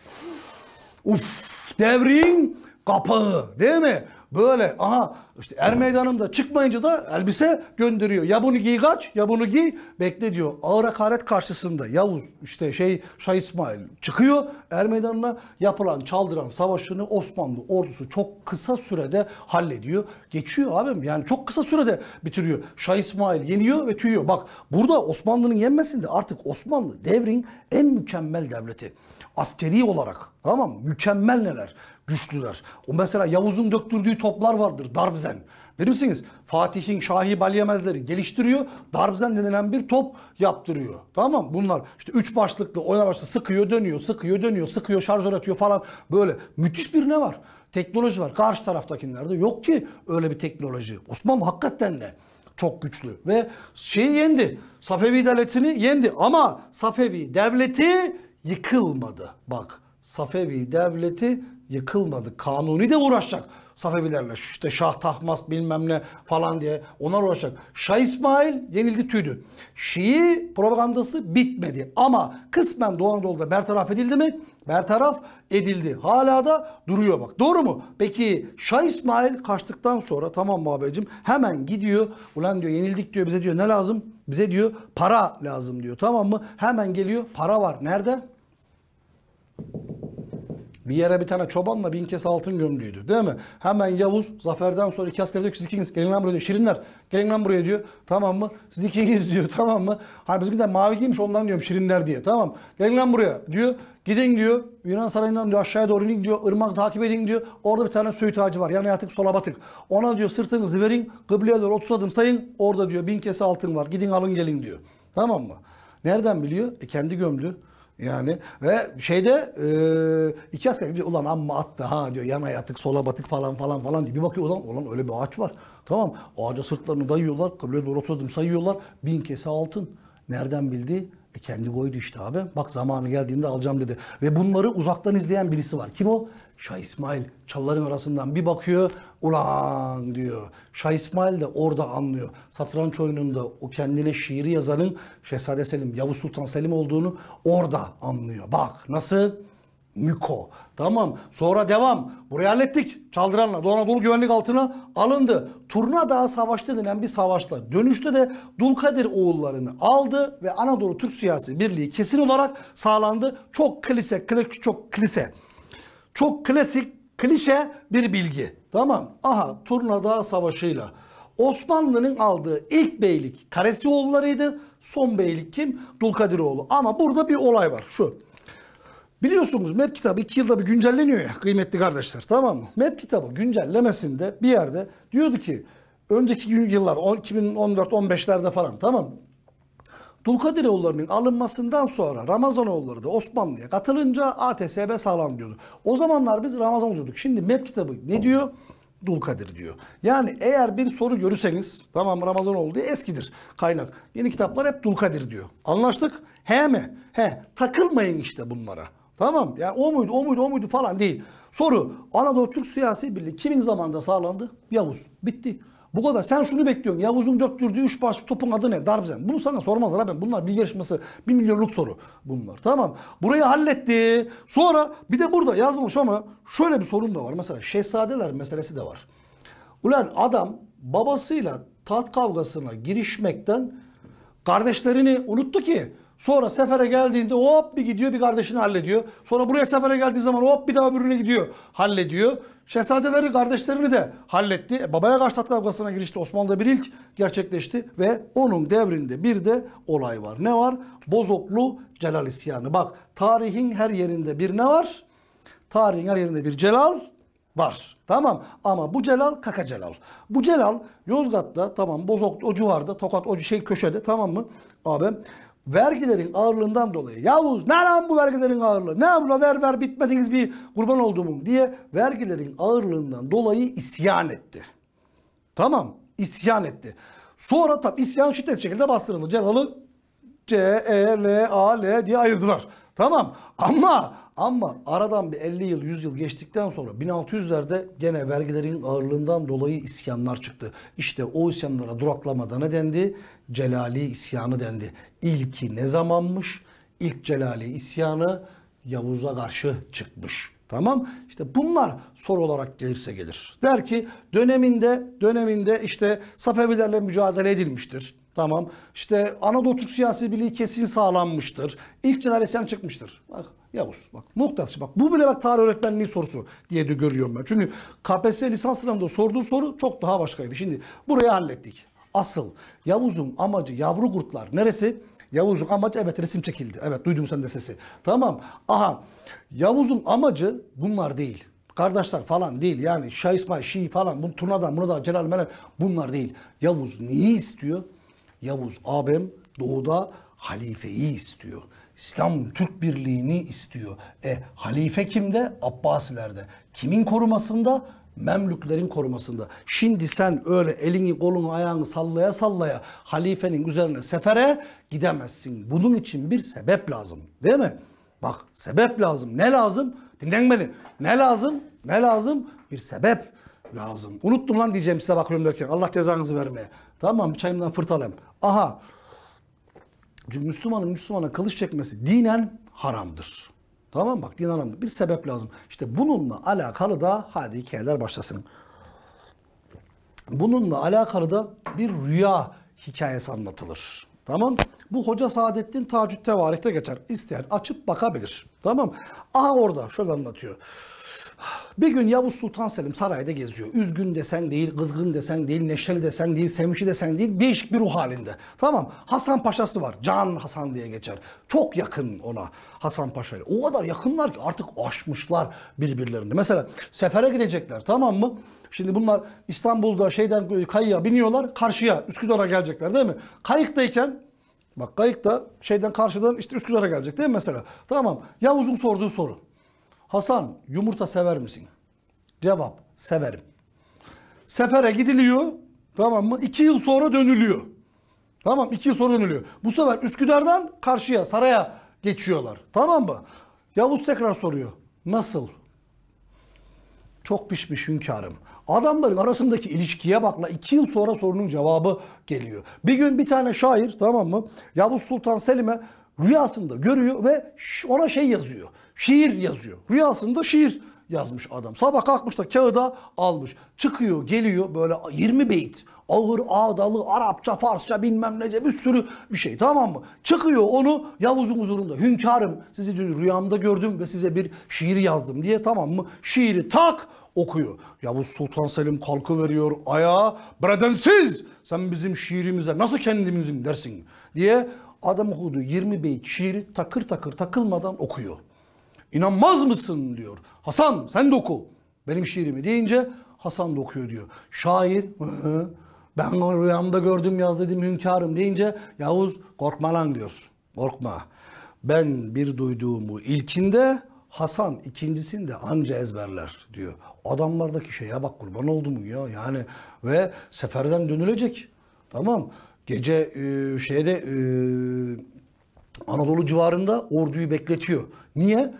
Uf devrin kapağı değil mi? Böyle aha işte er meydanında çıkmayınca da elbise gönderiyor. Ya bunu giy kaç ya bunu giy bekle diyor. Ağır hakaret karşısında Yavuz işte şey Şah İsmail çıkıyor er meydanına yapılan çaldıran savaşını Osmanlı ordusu çok kısa sürede hallediyor. Geçiyor abim yani çok kısa sürede bitiriyor. Şah İsmail yeniyor ve tüyüyor. Bak burada Osmanlı'nın yenmesinde artık Osmanlı devrin en mükemmel devleti. Askeri olarak tamam mükemmel neler güçlüler. O mesela Yavuz'un döktürdüğü toplar vardır Darbzen. Bilir misiniz? Fatih'in Şahi Balyemezleri geliştiriyor. Darbzen denilen bir top yaptırıyor. Tamam mı? Bunlar işte üç başlıklı oyna başta sıkıyor dönüyor, sıkıyor dönüyor, sıkıyor şarj atıyor falan. Böyle müthiş bir ne var? Teknoloji var. Karşı taraftakilerde yok ki öyle bir teknoloji. Osmanlı hakikaten ne? Çok güçlü ve şeyi yendi. Safevi devletini yendi ama Safevi devleti yıkılmadı. Bak Safevi devleti yıkılmadı. Kanuni de uğraşacak Safevilerle. İşte Şah Tahmas bilmem ne falan diye onlar uğraşacak. Şah İsmail yenildi tüydü. Şii propagandası bitmedi. Ama kısmen Doğu Anadolu'da bertaraf edildi mi? Bertaraf edildi. Hala da duruyor bak. Doğru mu? Peki Şah İsmail kaçtıktan sonra tamam mı hemen gidiyor. Ulan diyor yenildik diyor bize diyor ne lazım? Bize diyor para lazım diyor. Tamam mı? Hemen geliyor. Para var. Nerede? Bir yere bir tane çobanla bin kes altın gömdüydü değil mi? Hemen Yavuz zaferden sonra iki asker diyor ki siz ikiniz gelin lan buraya diyor. Şirinler gelin lan buraya diyor. Tamam mı? Siz ikiniz diyor tamam mı? Hani bizimki de mavi giymiş ondan diyorum şirinler diye tamam. Gelin lan buraya diyor. Gidin diyor Yunan sarayından diyor aşağıya doğru inin diyor ırmak takip edin diyor. Orada bir tane söğüt ağacı var yani yatık sola batık. Ona diyor sırtınızı verin kıbleye doğru 30 adım sayın orada diyor bin kese altın var gidin alın gelin diyor. Tamam mı? Nereden biliyor? E kendi gömdü. Yani ve şeyde e, iki asker diyor ulan amma attı ha diyor yana yatık sola batık falan falan falan diyor. Bir bakıyor ulan ulan öyle bir ağaç var. Tamam ağaca sırtlarını dayıyorlar. Kıbleye doğru oturdum sayıyorlar. Bin kese altın. Nereden bildi? E kendi koydu işte abi. Bak zamanı geldiğinde alacağım dedi. Ve bunları uzaktan izleyen birisi var. Kim o? Şah İsmail çalıların arasından bir bakıyor. Ulan diyor. Şah İsmail de orada anlıyor. Satranç oyununda o kendine şiiri yazanın Şehzade Selim, Yavuz Sultan Selim olduğunu orada anlıyor. Bak nasıl? müko, Tamam. Sonra devam. Burayı hallettik. Çaldıranla Doğu Anadolu güvenlik altına alındı. Turna daha Savaş'ta denen bir savaşla dönüşte de Dulkadir oğullarını aldı ve Anadolu Türk Siyasi Birliği kesin olarak sağlandı. Çok klise, çok klise çok klasik, klişe bir bilgi. Tamam. Aha Turna Dağı Savaşı'yla. Osmanlı'nın aldığı ilk beylik Karesioğullarıydı. Son beylik kim? Dulkadiroğlu. Ama burada bir olay var. Şu. Biliyorsunuz map kitabı iki yılda bir güncelleniyor ya kıymetli kardeşler tamam mı? Map kitabı güncellemesinde bir yerde diyordu ki önceki yıllar 2014-15'lerde falan tamam Dulkadiroğullarının alınmasından sonra Ramazanoğulları da Osmanlı'ya katılınca ATSB sağlam diyordu. O zamanlar biz Ramazan diyorduk. Şimdi MEP kitabı ne diyor? Dulkadir diyor. Yani eğer bir soru görürseniz tamam Ramazan oldu eskidir kaynak. Yeni kitaplar hep Dulkadir diyor. Anlaştık? He mi? He. Takılmayın işte bunlara. Tamam yani o muydu o muydu o muydu falan değil. Soru Anadolu Türk Siyasi Birliği kimin zamanında sağlandı? Yavuz. Bitti. Bu kadar. Sen şunu bekliyorsun. Yavuz'un döktürdüğü üç parça topun adı ne? Darbzen. Bunu sana sormazlar abi. Bunlar bir yarışması. Bir milyonluk soru bunlar. Tamam. Burayı halletti. Sonra bir de burada yazmamış ama şöyle bir sorun da var. Mesela şehzadeler meselesi de var. Ulan adam babasıyla taht kavgasına girişmekten kardeşlerini unuttu ki Sonra sefere geldiğinde hop bir gidiyor bir kardeşini hallediyor. Sonra buraya sefere geldiği zaman hop bir daha öbürüne gidiyor hallediyor. Şehzadeleri kardeşlerini de halletti. E, babaya karşı tat kavgasına girişti. Osmanlı'da bir ilk gerçekleşti ve onun devrinde bir de olay var. Ne var? Bozoklu Celal isyanı. Bak tarihin her yerinde bir ne var? Tarihin her yerinde bir Celal var. Tamam ama bu Celal kaka Celal. Bu Celal Yozgat'ta tamam Bozok o civarda Tokat o şey köşede tamam mı? Abi vergilerin ağırlığından dolayı Yavuz ne lan bu vergilerin ağırlığı ne abla ver ver bitmediniz bir kurban olduğumun diye vergilerin ağırlığından dolayı isyan etti. Tamam isyan etti. Sonra tabi isyan şiddet şekilde bastırıldı. Celal'ı C, E, L, A, L diye ayırdılar. Tamam ama ama aradan bir 50 yıl 100 yıl geçtikten sonra 1600'lerde gene vergilerin ağırlığından dolayı isyanlar çıktı. İşte o isyanlara duraklamadan ne dendi? Celali isyanı dendi. İlki ne zamanmış? İlk Celali isyanı Yavuz'a karşı çıkmış. Tamam işte bunlar soru olarak gelirse gelir. Der ki döneminde döneminde işte Safevilerle mücadele edilmiştir. Tamam işte Anadolu Türk siyasi birliği kesin sağlanmıştır. İlk Celal Esyan çıkmıştır. Bak Yavuz bak noktatışı bak bu bile bak tarih öğretmenliği sorusu diye de görüyorum ben. Çünkü KPSS lisans sınavında sorduğu soru çok daha başkaydı. Şimdi burayı hallettik. Asıl Yavuz'un amacı yavru kurtlar neresi? Yavuz'un amacı evet resim çekildi. Evet duydum sen de sesi. Tamam. Aha Yavuz'un amacı bunlar değil. Kardeşler falan değil yani Şah İsmail, Şii falan bunu Turna'dan bunu da Celal Melek bunlar değil. Yavuz niye istiyor? Yavuz abim doğuda halifeyi istiyor. İslam Türk birliğini istiyor. E halife kimde? Abbasilerde. Kimin korumasında? Memlüklerin korumasında. Şimdi sen öyle elini kolunu ayağını sallaya sallaya halifenin üzerine sefere gidemezsin. Bunun için bir sebep lazım değil mi? Bak sebep lazım. Ne lazım? Dinlen beni. Ne lazım? Ne lazım? Bir sebep lazım. Unuttum lan diyeceğim size bakıyorum derken. Allah cezanızı vermeye. Tamam bir çayımdan fırtalım. Aha. Çünkü Müslümanın Müslümana kılıç çekmesi dinen haramdır. Tamam bak din aramda bir sebep lazım. İşte bununla alakalı da hadi hikayeler başlasın. Bununla alakalı da bir rüya hikayesi anlatılır. Tamam. Bu Hoca Saadettin Tacüt Tevarik'te geçer. İsteyen açıp bakabilir. Tamam. Aha orada şöyle anlatıyor. Bir gün Yavuz Sultan Selim sarayda geziyor. Üzgün desen değil, kızgın desen değil, neşeli desen değil, sevinçli desen değil. Değişik bir ruh halinde. Tamam. Hasan Paşa'sı var. Can Hasan diye geçer. Çok yakın ona Hasan Paşa'yla. O kadar yakınlar ki artık aşmışlar birbirlerini. Mesela sefere gidecekler tamam mı? Şimdi bunlar İstanbul'da şeyden e, kayıya biniyorlar. Karşıya Üsküdar'a gelecekler değil mi? Kayıktayken bak kayıkta şeyden karşıdan işte Üsküdar'a gelecek değil mi mesela? Tamam. Yavuz'un sorduğu soru. Hasan yumurta sever misin? Cevap severim. Sefere gidiliyor tamam mı? İki yıl sonra dönülüyor. Tamam iki yıl sonra dönülüyor. Bu sefer Üsküdar'dan karşıya saraya geçiyorlar. Tamam mı? Yavuz tekrar soruyor. Nasıl? Çok pişmiş hünkârım. Adamların arasındaki ilişkiye bakla iki yıl sonra sorunun cevabı geliyor. Bir gün bir tane şair tamam mı? Yavuz Sultan Selim'e rüyasında görüyor ve ona şey yazıyor. Şiir yazıyor. Rüyasında şiir yazmış adam. Sabah kalkmış da kağıda almış. Çıkıyor geliyor böyle 20 beyt. Ağır, ağdalı, Arapça, Farsça bilmem nece bir sürü bir şey tamam mı? Çıkıyor onu Yavuz'un huzurunda. Hünkârım sizi dün rüyamda gördüm ve size bir şiir yazdım diye tamam mı? Şiiri tak okuyor. Yavuz Sultan Selim kalkı veriyor ayağa. Bredensiz sen bizim şiirimize nasıl kendimizin dersin diye adam okudu 20 beyt şiiri takır takır takılmadan okuyor. İnanmaz mısın diyor. Hasan sen de oku benim şiirimi deyince Hasan da okuyor diyor. Şair ben rüyamda gördüm yaz dedim hünkârım deyince Yavuz korkma lan diyor. Korkma. Ben bir duyduğumu ilkinde Hasan ikincisinde anca ezberler diyor. Adamlardaki şeye bak kurban oldum ya yani ve seferden dönülecek. Tamam gece e, şeyde e, Anadolu civarında orduyu bekletiyor. Niye?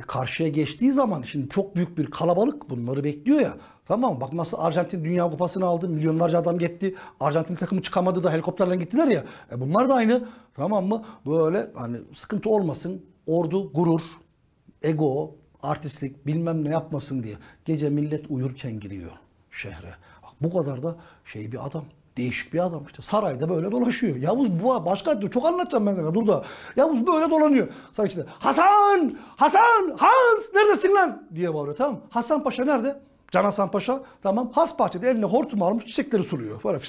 E karşıya geçtiği zaman şimdi çok büyük bir kalabalık bunları bekliyor ya. Tamam mı? Bak nasıl Arjantin Dünya Kupası'nı aldı. Milyonlarca adam gitti. Arjantin takımı çıkamadı da helikopterle gittiler ya. E bunlar da aynı. Tamam mı? Böyle hani sıkıntı olmasın. Ordu gurur, ego, artistlik bilmem ne yapmasın diye. Gece millet uyurken giriyor şehre. Bak, bu kadar da şey bir adam. Değişik bir adam işte. Sarayda böyle dolaşıyor. Yavuz bu başka çok anlatacağım ben sana. Dur da. Yavuz böyle dolanıyor. Saray işte Hasan! Hasan! Hans! Neredesin lan? diye bağırıyor tamam Hasan Paşa nerede? Can Hasan Paşa tamam. Has bahçede eline hortum almış çiçekleri suluyor. Böyle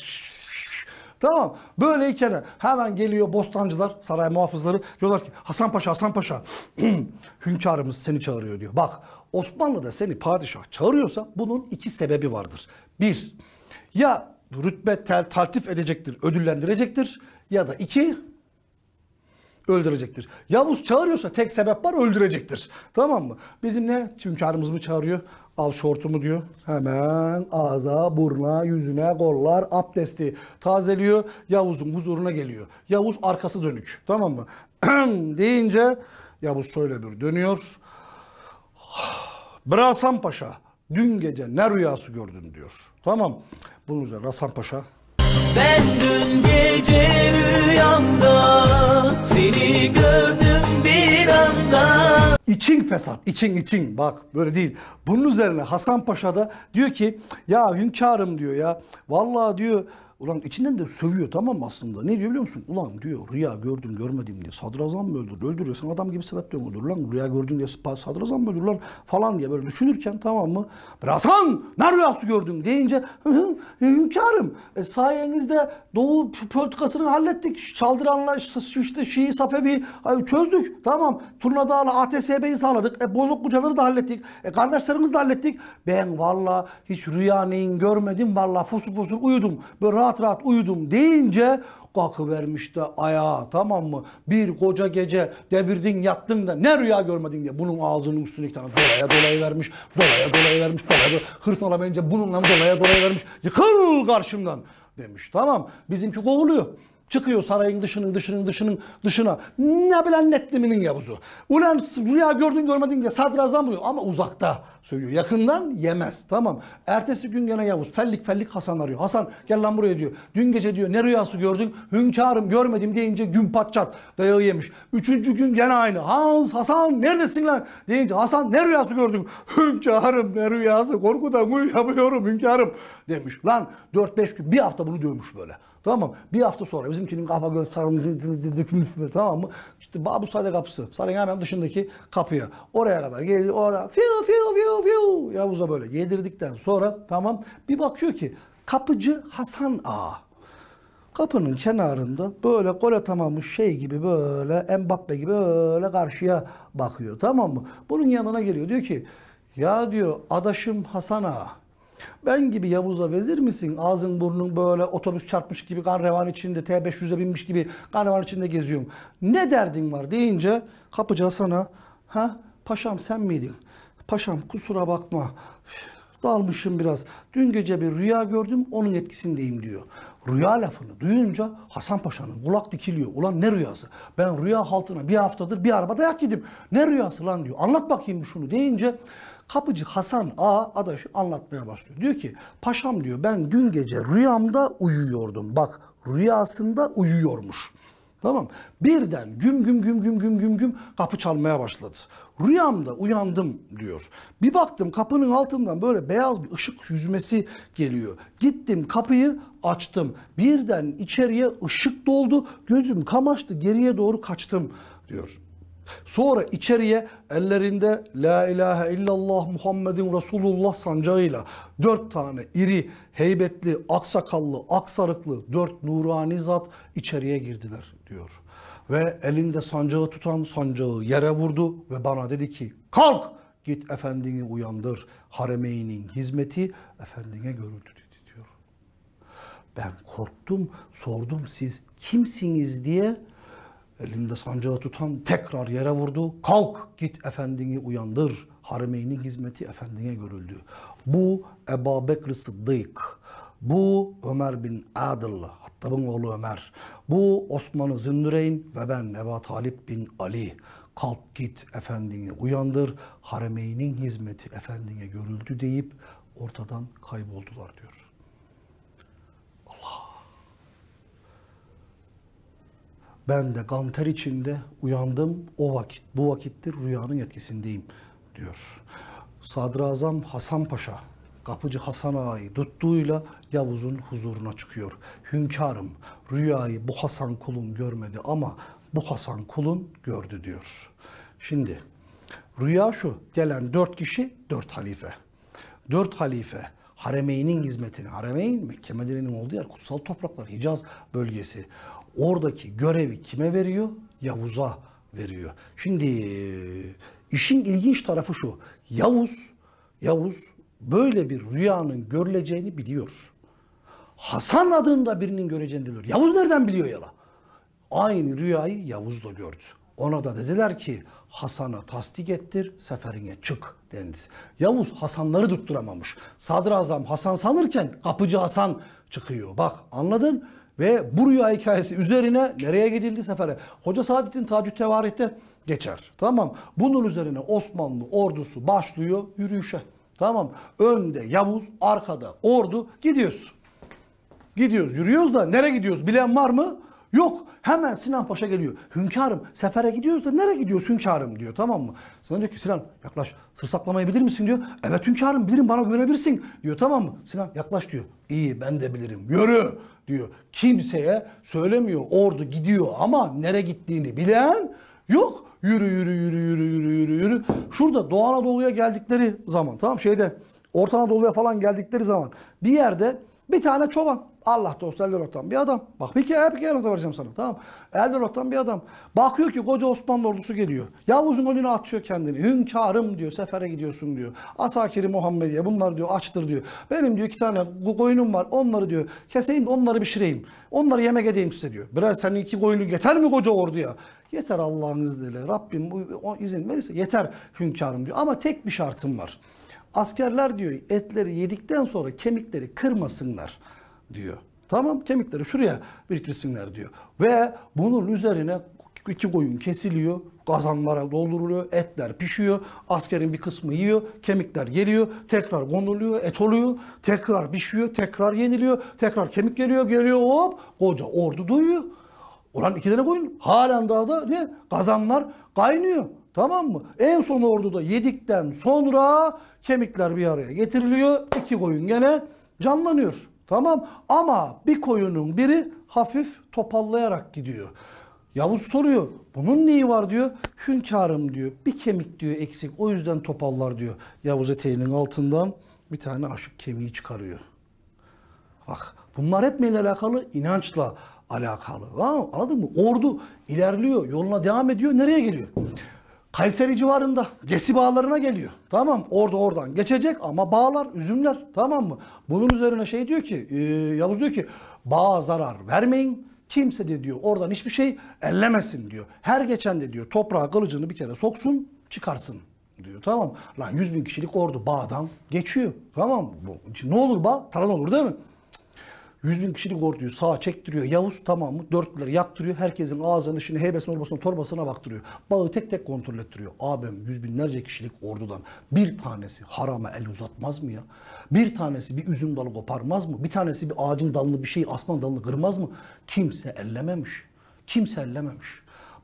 Tamam. Böyleyken hemen geliyor bostancılar, saray muhafızları. Diyorlar ki Hasan Paşa, Hasan Paşa hünkârımız seni çağırıyor diyor. Bak Osmanlı'da seni padişah çağırıyorsa bunun iki sebebi vardır. Bir, ya rütbe tel, taltif edecektir, ödüllendirecektir. Ya da iki öldürecektir. Yavuz çağırıyorsa tek sebep var öldürecektir. Tamam mı? Bizim ne? Hünkârımız mı çağırıyor? Al şortumu diyor. Hemen ağza, burna, yüzüne, kollar, abdesti tazeliyor. Yavuz'un huzuruna geliyor. Yavuz arkası dönük. Tamam mı? deyince Yavuz şöyle bir dönüyor. Brasan Paşa Dün gece ne rüyası gördün diyor. Tamam. Bunun üzerine Hasan Paşa. Ben dün gece rüyamda seni gördüm bir anda. İçin fesat, için için bak böyle değil. Bunun üzerine Hasan Paşa da diyor ki ya hünkârım diyor ya vallahi diyor Ulan içinden de sövüyor tamam mı aslında? Ne diyor biliyor musun? Ulan diyor rüya gördüm görmedim diye sadrazam mı öldürdü? Öldürüyorsan adam gibi sebepten öldürür lan. Rüya gördüm diye sadrazam mı öldürürler falan diye böyle düşünürken tamam mı? Hasan ne rüyası gördün deyince e, hünkârım e, sayenizde Doğu politikasını hallettik. Çaldıranla işte Şii Safevi çözdük. Tamam Turna Dağı'la ATSB'yi sağladık. E, Bozoklucaları da hallettik. E, kardeşlerimizi de hallettik. Ben valla hiç rüya neyin görmedim valla fosur fosur uyudum. Böyle rahat rahat rahat uyudum deyince kalkıvermiş de ayağa tamam mı? Bir koca gece devirdin yattın da ne rüya görmedin diye. Bunun ağzının üstüne iki tane dolaya dolaya vermiş. Dolaya dolayı vermiş. Dolaya dolaya. Hırsına bununla dolaya dolayı vermiş. Yıkıl karşımdan demiş. Tamam bizimki kovuluyor. Çıkıyor sarayın dışının dışının dışının dışına. Ne bilen netliminin yavuzu. Ulan rüya gördün görmedin diye sadrazam buluyor ama uzakta söylüyor. Yakından yemez tamam. Ertesi gün gene Yavuz fellik fellik Hasan arıyor. Hasan gel lan buraya diyor. Dün gece diyor ne rüyası gördün? Hünkârım görmedim deyince gün patçat dayağı yemiş. Üçüncü gün gene aynı. Hans Hasan neredesin lan? Deyince Hasan ne rüyası gördün? Hünkârım ne rüyası korkudan uyuyamıyorum hünkârım demiş. Lan 4-5 gün bir hafta bunu dövmüş böyle. Tamam mı? Bir hafta sonra bizimkinin kafa göz sarılmış, tamam mı? İşte bu sade kapısı. Sarayın hemen dışındaki kapıya. Oraya kadar geliyor. Orada fiu fiu fiu fiu. Yavuz'a böyle yedirdikten sonra tamam. Bir bakıyor ki kapıcı Hasan Ağa. Kapının kenarında böyle gol atamamış şey gibi böyle Mbappe gibi böyle karşıya bakıyor tamam mı? Bunun yanına geliyor diyor ki ya diyor adaşım Hasan Ağa ben gibi Yavuz'a vezir misin? Ağzın burnun böyle otobüs çarpmış gibi kan revan içinde T500'e binmiş gibi kan revan içinde geziyorum. Ne derdin var deyince kapıcı Hasan'a ha paşam sen miydin? Paşam kusura bakma dalmışım biraz. Dün gece bir rüya gördüm onun etkisindeyim diyor. Rüya lafını duyunca Hasan Paşa'nın kulak dikiliyor. Ulan ne rüyası? Ben rüya haltına bir haftadır bir araba dayak yedim. Ne rüyası lan diyor. Anlat bakayım şunu deyince Kapıcı Hasan A adaşı anlatmaya başlıyor. Diyor ki paşam diyor ben dün gece rüyamda uyuyordum. Bak rüyasında uyuyormuş. Tamam. Birden güm güm güm güm güm güm güm kapı çalmaya başladı. Rüyamda uyandım diyor. Bir baktım kapının altından böyle beyaz bir ışık yüzmesi geliyor. Gittim kapıyı açtım. Birden içeriye ışık doldu. Gözüm kamaştı geriye doğru kaçtım diyor. Sonra içeriye ellerinde La ilahe illallah Muhammedin Resulullah sancağıyla dört tane iri, heybetli, aksakallı, aksarıklı dört nurani zat içeriye girdiler diyor. Ve elinde sancağı tutan sancağı yere vurdu ve bana dedi ki kalk git efendini uyandır. Haremeynin hizmeti efendine görüldü dedi diyor. Ben korktum sordum siz kimsiniz diye elinde sancağı tutan tekrar yere vurdu. Kalk git efendini uyandır. Harimeyni hizmeti efendine görüldü. Bu Ebu Bekir Sıddık. Bu Ömer bin Adıl, Hattab'ın oğlu Ömer. Bu Osman-ı ve ben Ebu Talip bin Ali. Kalk git efendini uyandır. Harimeynin hizmeti efendine görüldü deyip ortadan kayboldular diyor. Ben de ganter içinde uyandım. O vakit, bu vakittir rüyanın etkisindeyim diyor. Sadrazam Hasan Paşa, kapıcı Hasan Ağa'yı tuttuğuyla Yavuz'un huzuruna çıkıyor. Hünkârım rüyayı bu Hasan kulun görmedi ama bu Hasan kulun gördü diyor. Şimdi rüya şu, gelen dört kişi dört halife. Dört halife haremeynin hizmetini, haremeyn Mekke Medine'nin olduğu yer, kutsal topraklar, Hicaz bölgesi oradaki görevi kime veriyor? Yavuz'a veriyor. Şimdi işin ilginç tarafı şu. Yavuz, Yavuz böyle bir rüyanın görüleceğini biliyor. Hasan adında birinin göreceğini biliyor. Yavuz nereden biliyor yala? Aynı rüyayı Yavuz da gördü. Ona da dediler ki Hasan'a tasdik ettir, seferine çık dendi. Yavuz Hasanları tutturamamış. Sadrazam Hasan sanırken kapıcı Hasan çıkıyor. Bak anladın? Ve bu rüya hikayesi üzerine nereye gidildi sefere? Hoca Saadettin Taci Tevarih'te geçer. Tamam. Bunun üzerine Osmanlı ordusu başlıyor yürüyüşe. Tamam. Önde Yavuz, arkada ordu gidiyoruz. Gidiyoruz, yürüyoruz da nereye gidiyoruz bilen var mı? Yok. Hemen Sinan Paşa geliyor. Hünkârım sefere gidiyoruz da nereye gidiyoruz hünkârım diyor tamam mı? Sinan diyor ki Sinan yaklaş Sırsaklamayı bilir misin diyor. Evet hünkârım bilirim bana görebilirsin diyor tamam mı? Sinan yaklaş diyor. İyi ben de bilirim. Yürü diyor. Kimseye söylemiyor. Ordu gidiyor ama nere gittiğini bilen yok. Yürü yürü yürü yürü yürü yürü yürü. Şurada Doğu Anadolu'ya geldikleri zaman tamam şeyde Orta Anadolu'ya falan geldikleri zaman bir yerde bir tane çoban. Allah dostu Elderot'tan bir adam. Bak bir kere, bir kere vereceğim sana tamam Elderot'tan bir adam. Bakıyor ki koca Osmanlı ordusu geliyor. Yavuz'un önüne atıyor kendini. Hünkârım diyor sefere gidiyorsun diyor. Asakiri Muhammediye bunlar diyor açtır diyor. Benim diyor iki tane koyunum var onları diyor keseyim de onları pişireyim. Onları yemek edeyim size diyor. Biraz senin iki koyunun yeter mi koca orduya? Yeter Allah'ın izniyle. Rabbim izin verirse yeter hünkârım diyor. Ama tek bir şartım var. Askerler diyor etleri yedikten sonra kemikleri kırmasınlar diyor. Tamam kemikleri şuraya biriktirsinler diyor. Ve bunun üzerine iki koyun kesiliyor, kazanlara dolduruluyor, etler pişiyor, askerin bir kısmı yiyor, kemikler geliyor, tekrar konuluyor, et oluyor, tekrar pişiyor, tekrar yeniliyor, tekrar kemik geliyor, geliyor hop, koca ordu duyuyor. Ulan iki tane koyun halen daha da ne? Kazanlar kaynıyor. Tamam mı? En son orduda yedikten sonra Kemikler bir araya getiriliyor. İki koyun gene canlanıyor. Tamam ama bir koyunun biri hafif topallayarak gidiyor. Yavuz soruyor. Bunun neyi var diyor. Hünkârım diyor. Bir kemik diyor eksik. O yüzden topallar diyor. Yavuz eteğinin altından bir tane aşık kemiği çıkarıyor. Bak ah, bunlar hep neyle alakalı? İnançla alakalı. Ha, anladın mı? Ordu ilerliyor. Yoluna devam ediyor. Nereye geliyor? Kayseri civarında gesi bağlarına geliyor. Tamam orada oradan geçecek ama bağlar, üzümler tamam mı? Bunun üzerine şey diyor ki e, Yavuz diyor ki bağa zarar vermeyin. Kimse de diyor oradan hiçbir şey ellemesin diyor. Her geçen de diyor toprağa kılıcını bir kere soksun çıkarsın diyor. Tamam lan 100 bin kişilik ordu bağdan geçiyor. Tamam mı? Ne olur bağ? taran olur değil mi? 100 bin kişilik orduyu sağa çektiriyor. Yavuz tamamı dörtleri yaktırıyor. Herkesin ağzını, işini, heybesine, orbasına, torbasına baktırıyor. Bağı tek tek kontrol ettiriyor. Abim yüz binlerce kişilik ordudan bir tanesi harama el uzatmaz mı ya? Bir tanesi bir üzüm dalı koparmaz mı? Bir tanesi bir ağacın dalını, bir şey aslan dalını kırmaz mı? Kimse ellememiş. Kimse ellememiş.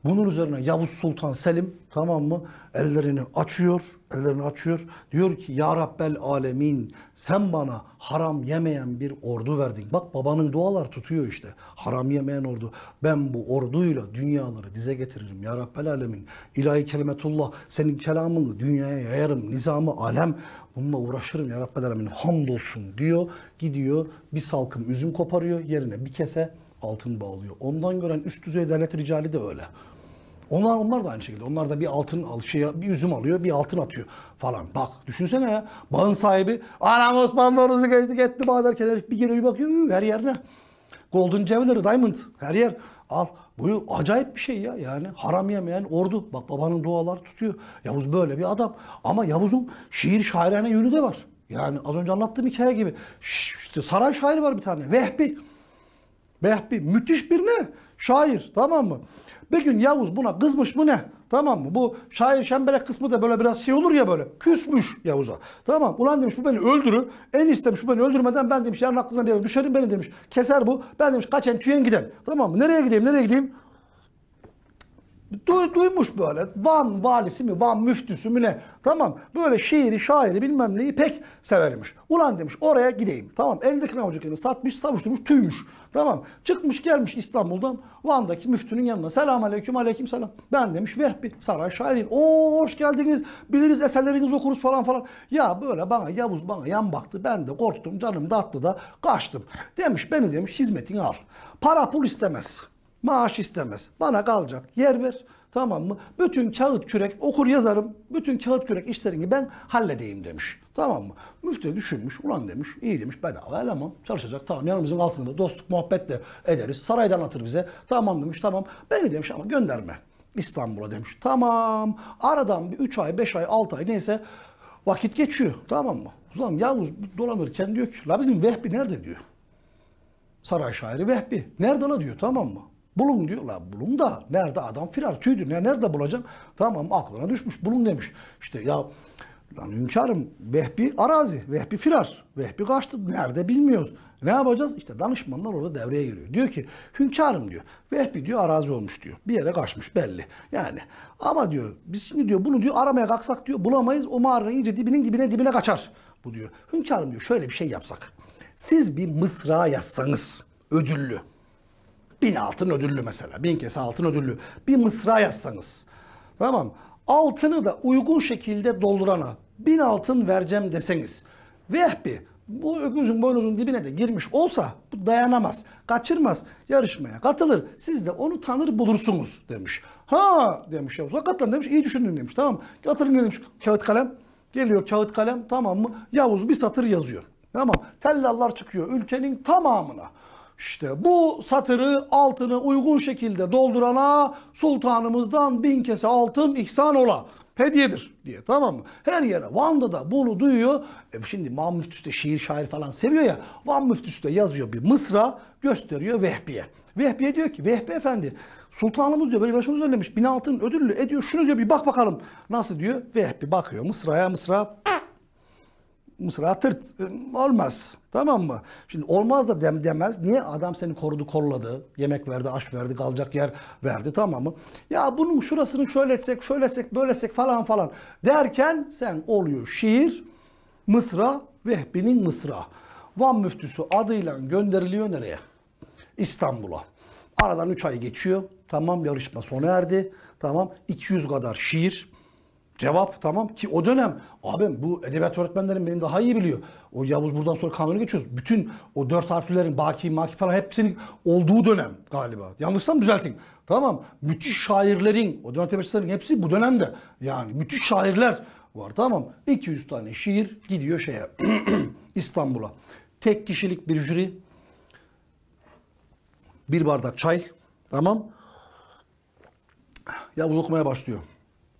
Bunun üzerine Yavuz Sultan Selim tamam mı ellerini açıyor, ellerini açıyor. Diyor ki ya Rabbel Alemin sen bana haram yemeyen bir ordu verdin. Bak babanın dualar tutuyor işte. Haram yemeyen ordu. Ben bu orduyla dünyaları dize getiririm ya Rabbel Alemin. İlahi kelimetullah senin kelamını dünyaya yayarım. Nizamı alem bununla uğraşırım ya Rabbel Alemin. Hamdolsun diyor. Gidiyor bir salkım üzüm koparıyor. Yerine bir kese altın bağlıyor. Ondan gören üst düzey devlet ricali de öyle. Onlar onlar da aynı şekilde. Onlar da bir altın al şey bir üzüm alıyor, bir altın atıyor falan. Bak düşünsene ya. Bağın sahibi anam Osmanlı ordusu geçtik etti bağ Kenarif bir geliyor bir bakıyor her yerine. Golden Jewelry, Diamond her yer. Al. Bu acayip bir şey ya yani. Haram yemeyen ordu. Bak babanın duaları tutuyor. Yavuz böyle bir adam. Ama Yavuz'un şiir şairane yönü de var. Yani az önce anlattığım hikaye gibi. İşte saray şairi var bir tane. Vehbi. Vehbi. Müthiş bir ne? Şair. Tamam mı? Bir gün Yavuz buna kızmış mı ne? Tamam mı? Bu şair şembelek kısmı da böyle biraz şey olur ya böyle. Küsmüş Yavuz'a. Tamam. Ulan demiş bu beni öldürür. En istemiş bu beni öldürmeden ben demiş yarın aklına bir yere düşerim beni demiş. Keser bu. Ben demiş kaçen tüyen gidelim, Tamam mı? Nereye gideyim? Nereye gideyim? Du, duymuş böyle. Van valisi mi, Van müftüsü mü ne? Tamam. Böyle şiiri, şairi bilmem neyi pek severmiş. Ulan demiş oraya gideyim. Tamam. Elindeki namucuklarını satmış, savuşturmuş, tüymüş. Tamam. Çıkmış gelmiş İstanbul'dan Van'daki müftünün yanına. Selam aleyküm aleyküm selam. Ben demiş Vehbi saray şairiyim. Oo hoş geldiniz. Biliriz eserlerinizi okuruz falan falan. Ya böyle bana Yavuz bana yan baktı. Ben de korktum canım dattı da kaçtım. Demiş beni demiş hizmetini al. Para pul istemez. Maaş istemez. Bana kalacak yer ver. Tamam mı? Bütün kağıt kürek okur yazarım. Bütün kağıt kürek işlerini ben halledeyim demiş. Tamam mı? Müftü düşünmüş. Ulan demiş. iyi demiş. Bedava eleman. Çalışacak. Tamam yanımızın altında dostluk muhabbet de ederiz. Sarayda anlatır bize. Tamam demiş. Tamam. Beni demiş ama gönderme. İstanbul'a demiş. Tamam. Aradan bir 3 ay, 5 ay, 6 ay neyse vakit geçiyor. Tamam mı? Ulan Yavuz dolanırken diyor ki la bizim Vehbi nerede diyor. Saray şairi Vehbi. Nerede la diyor tamam mı? Bulun diyor. La bulun da nerede adam firar tüydü. Ya nerede bulacağım Tamam aklına düşmüş. Bulun demiş. İşte ya Lan hünkârım Vehbi arazi, Vehbi firar, Vehbi kaçtı. Nerede bilmiyoruz. Ne yapacağız? İşte danışmanlar orada devreye giriyor. Diyor ki hünkârım diyor. Vehbi diyor arazi olmuş diyor. Bir yere kaçmış belli. Yani ama diyor biz şimdi diyor bunu diyor aramaya kalksak diyor bulamayız. O mağaranın iyice dibinin dibine dibine kaçar. Bu diyor. Hünkârım diyor şöyle bir şey yapsak. Siz bir mısra yazsanız ödüllü. Bin altın ödüllü mesela. Bin kese altın ödüllü. Bir mısra yazsanız. Tamam mı? altını da uygun şekilde doldurana bin altın vereceğim deseniz vehbi bu öküzün boynuzun dibine de girmiş olsa bu dayanamaz, kaçırmaz, yarışmaya katılır. Siz de onu tanır bulursunuz demiş. Ha demiş Yavuz. Hakikaten demiş iyi düşündün demiş tamam mı? Hatırlayın demiş kağıt kalem. Geliyor kağıt kalem tamam mı? Yavuz bir satır yazıyor. Tamam tellallar çıkıyor ülkenin tamamına. İşte bu satırı altını uygun şekilde doldurana sultanımızdan bin kese altın ihsan ola. Hediyedir diye tamam mı? Her yere Van'da da bunu duyuyor. E şimdi Mahmut Müftüsü de şiir şair falan seviyor ya. Van Müftüsü de yazıyor bir mısra gösteriyor Vehbi'ye. Vehbi'ye diyor ki Vehbi Efendi sultanımız diyor böyle bir başımız söylemiş. Bin altın ödüllü ediyor şunu diyor bir bak bakalım nasıl diyor. Vehbi bakıyor mısraya mısra mısra tırt olmaz. Tamam mı? Şimdi olmaz da dem demez. Niye? Adam seni korudu, kolladı. Yemek verdi, aş verdi, kalacak yer verdi. Tamam mı? Ya bunun şurasını şöyle etsek, şöyle etsek, böyle etsek falan falan derken sen oluyor şiir, mısra, Vehbi'nin mısra. Van müftüsü adıyla gönderiliyor nereye? İstanbul'a. Aradan 3 ay geçiyor. Tamam yarışma sona erdi. Tamam 200 kadar şiir. Cevap tamam ki o dönem abim bu edebiyat öğretmenlerim beni daha iyi biliyor. O Yavuz buradan sonra kanunu geçiyoruz. Bütün o dört harflerin baki maki falan hepsinin olduğu dönem galiba. Yanlışsam düzeltin. Tamam müthiş şairlerin o dönem tebeşçilerin hepsi bu dönemde. Yani müthiş şairler var tamam. 200 tane şiir gidiyor şeye İstanbul'a. Tek kişilik bir jüri. Bir bardak çay. Tamam. Yavuz okumaya başlıyor.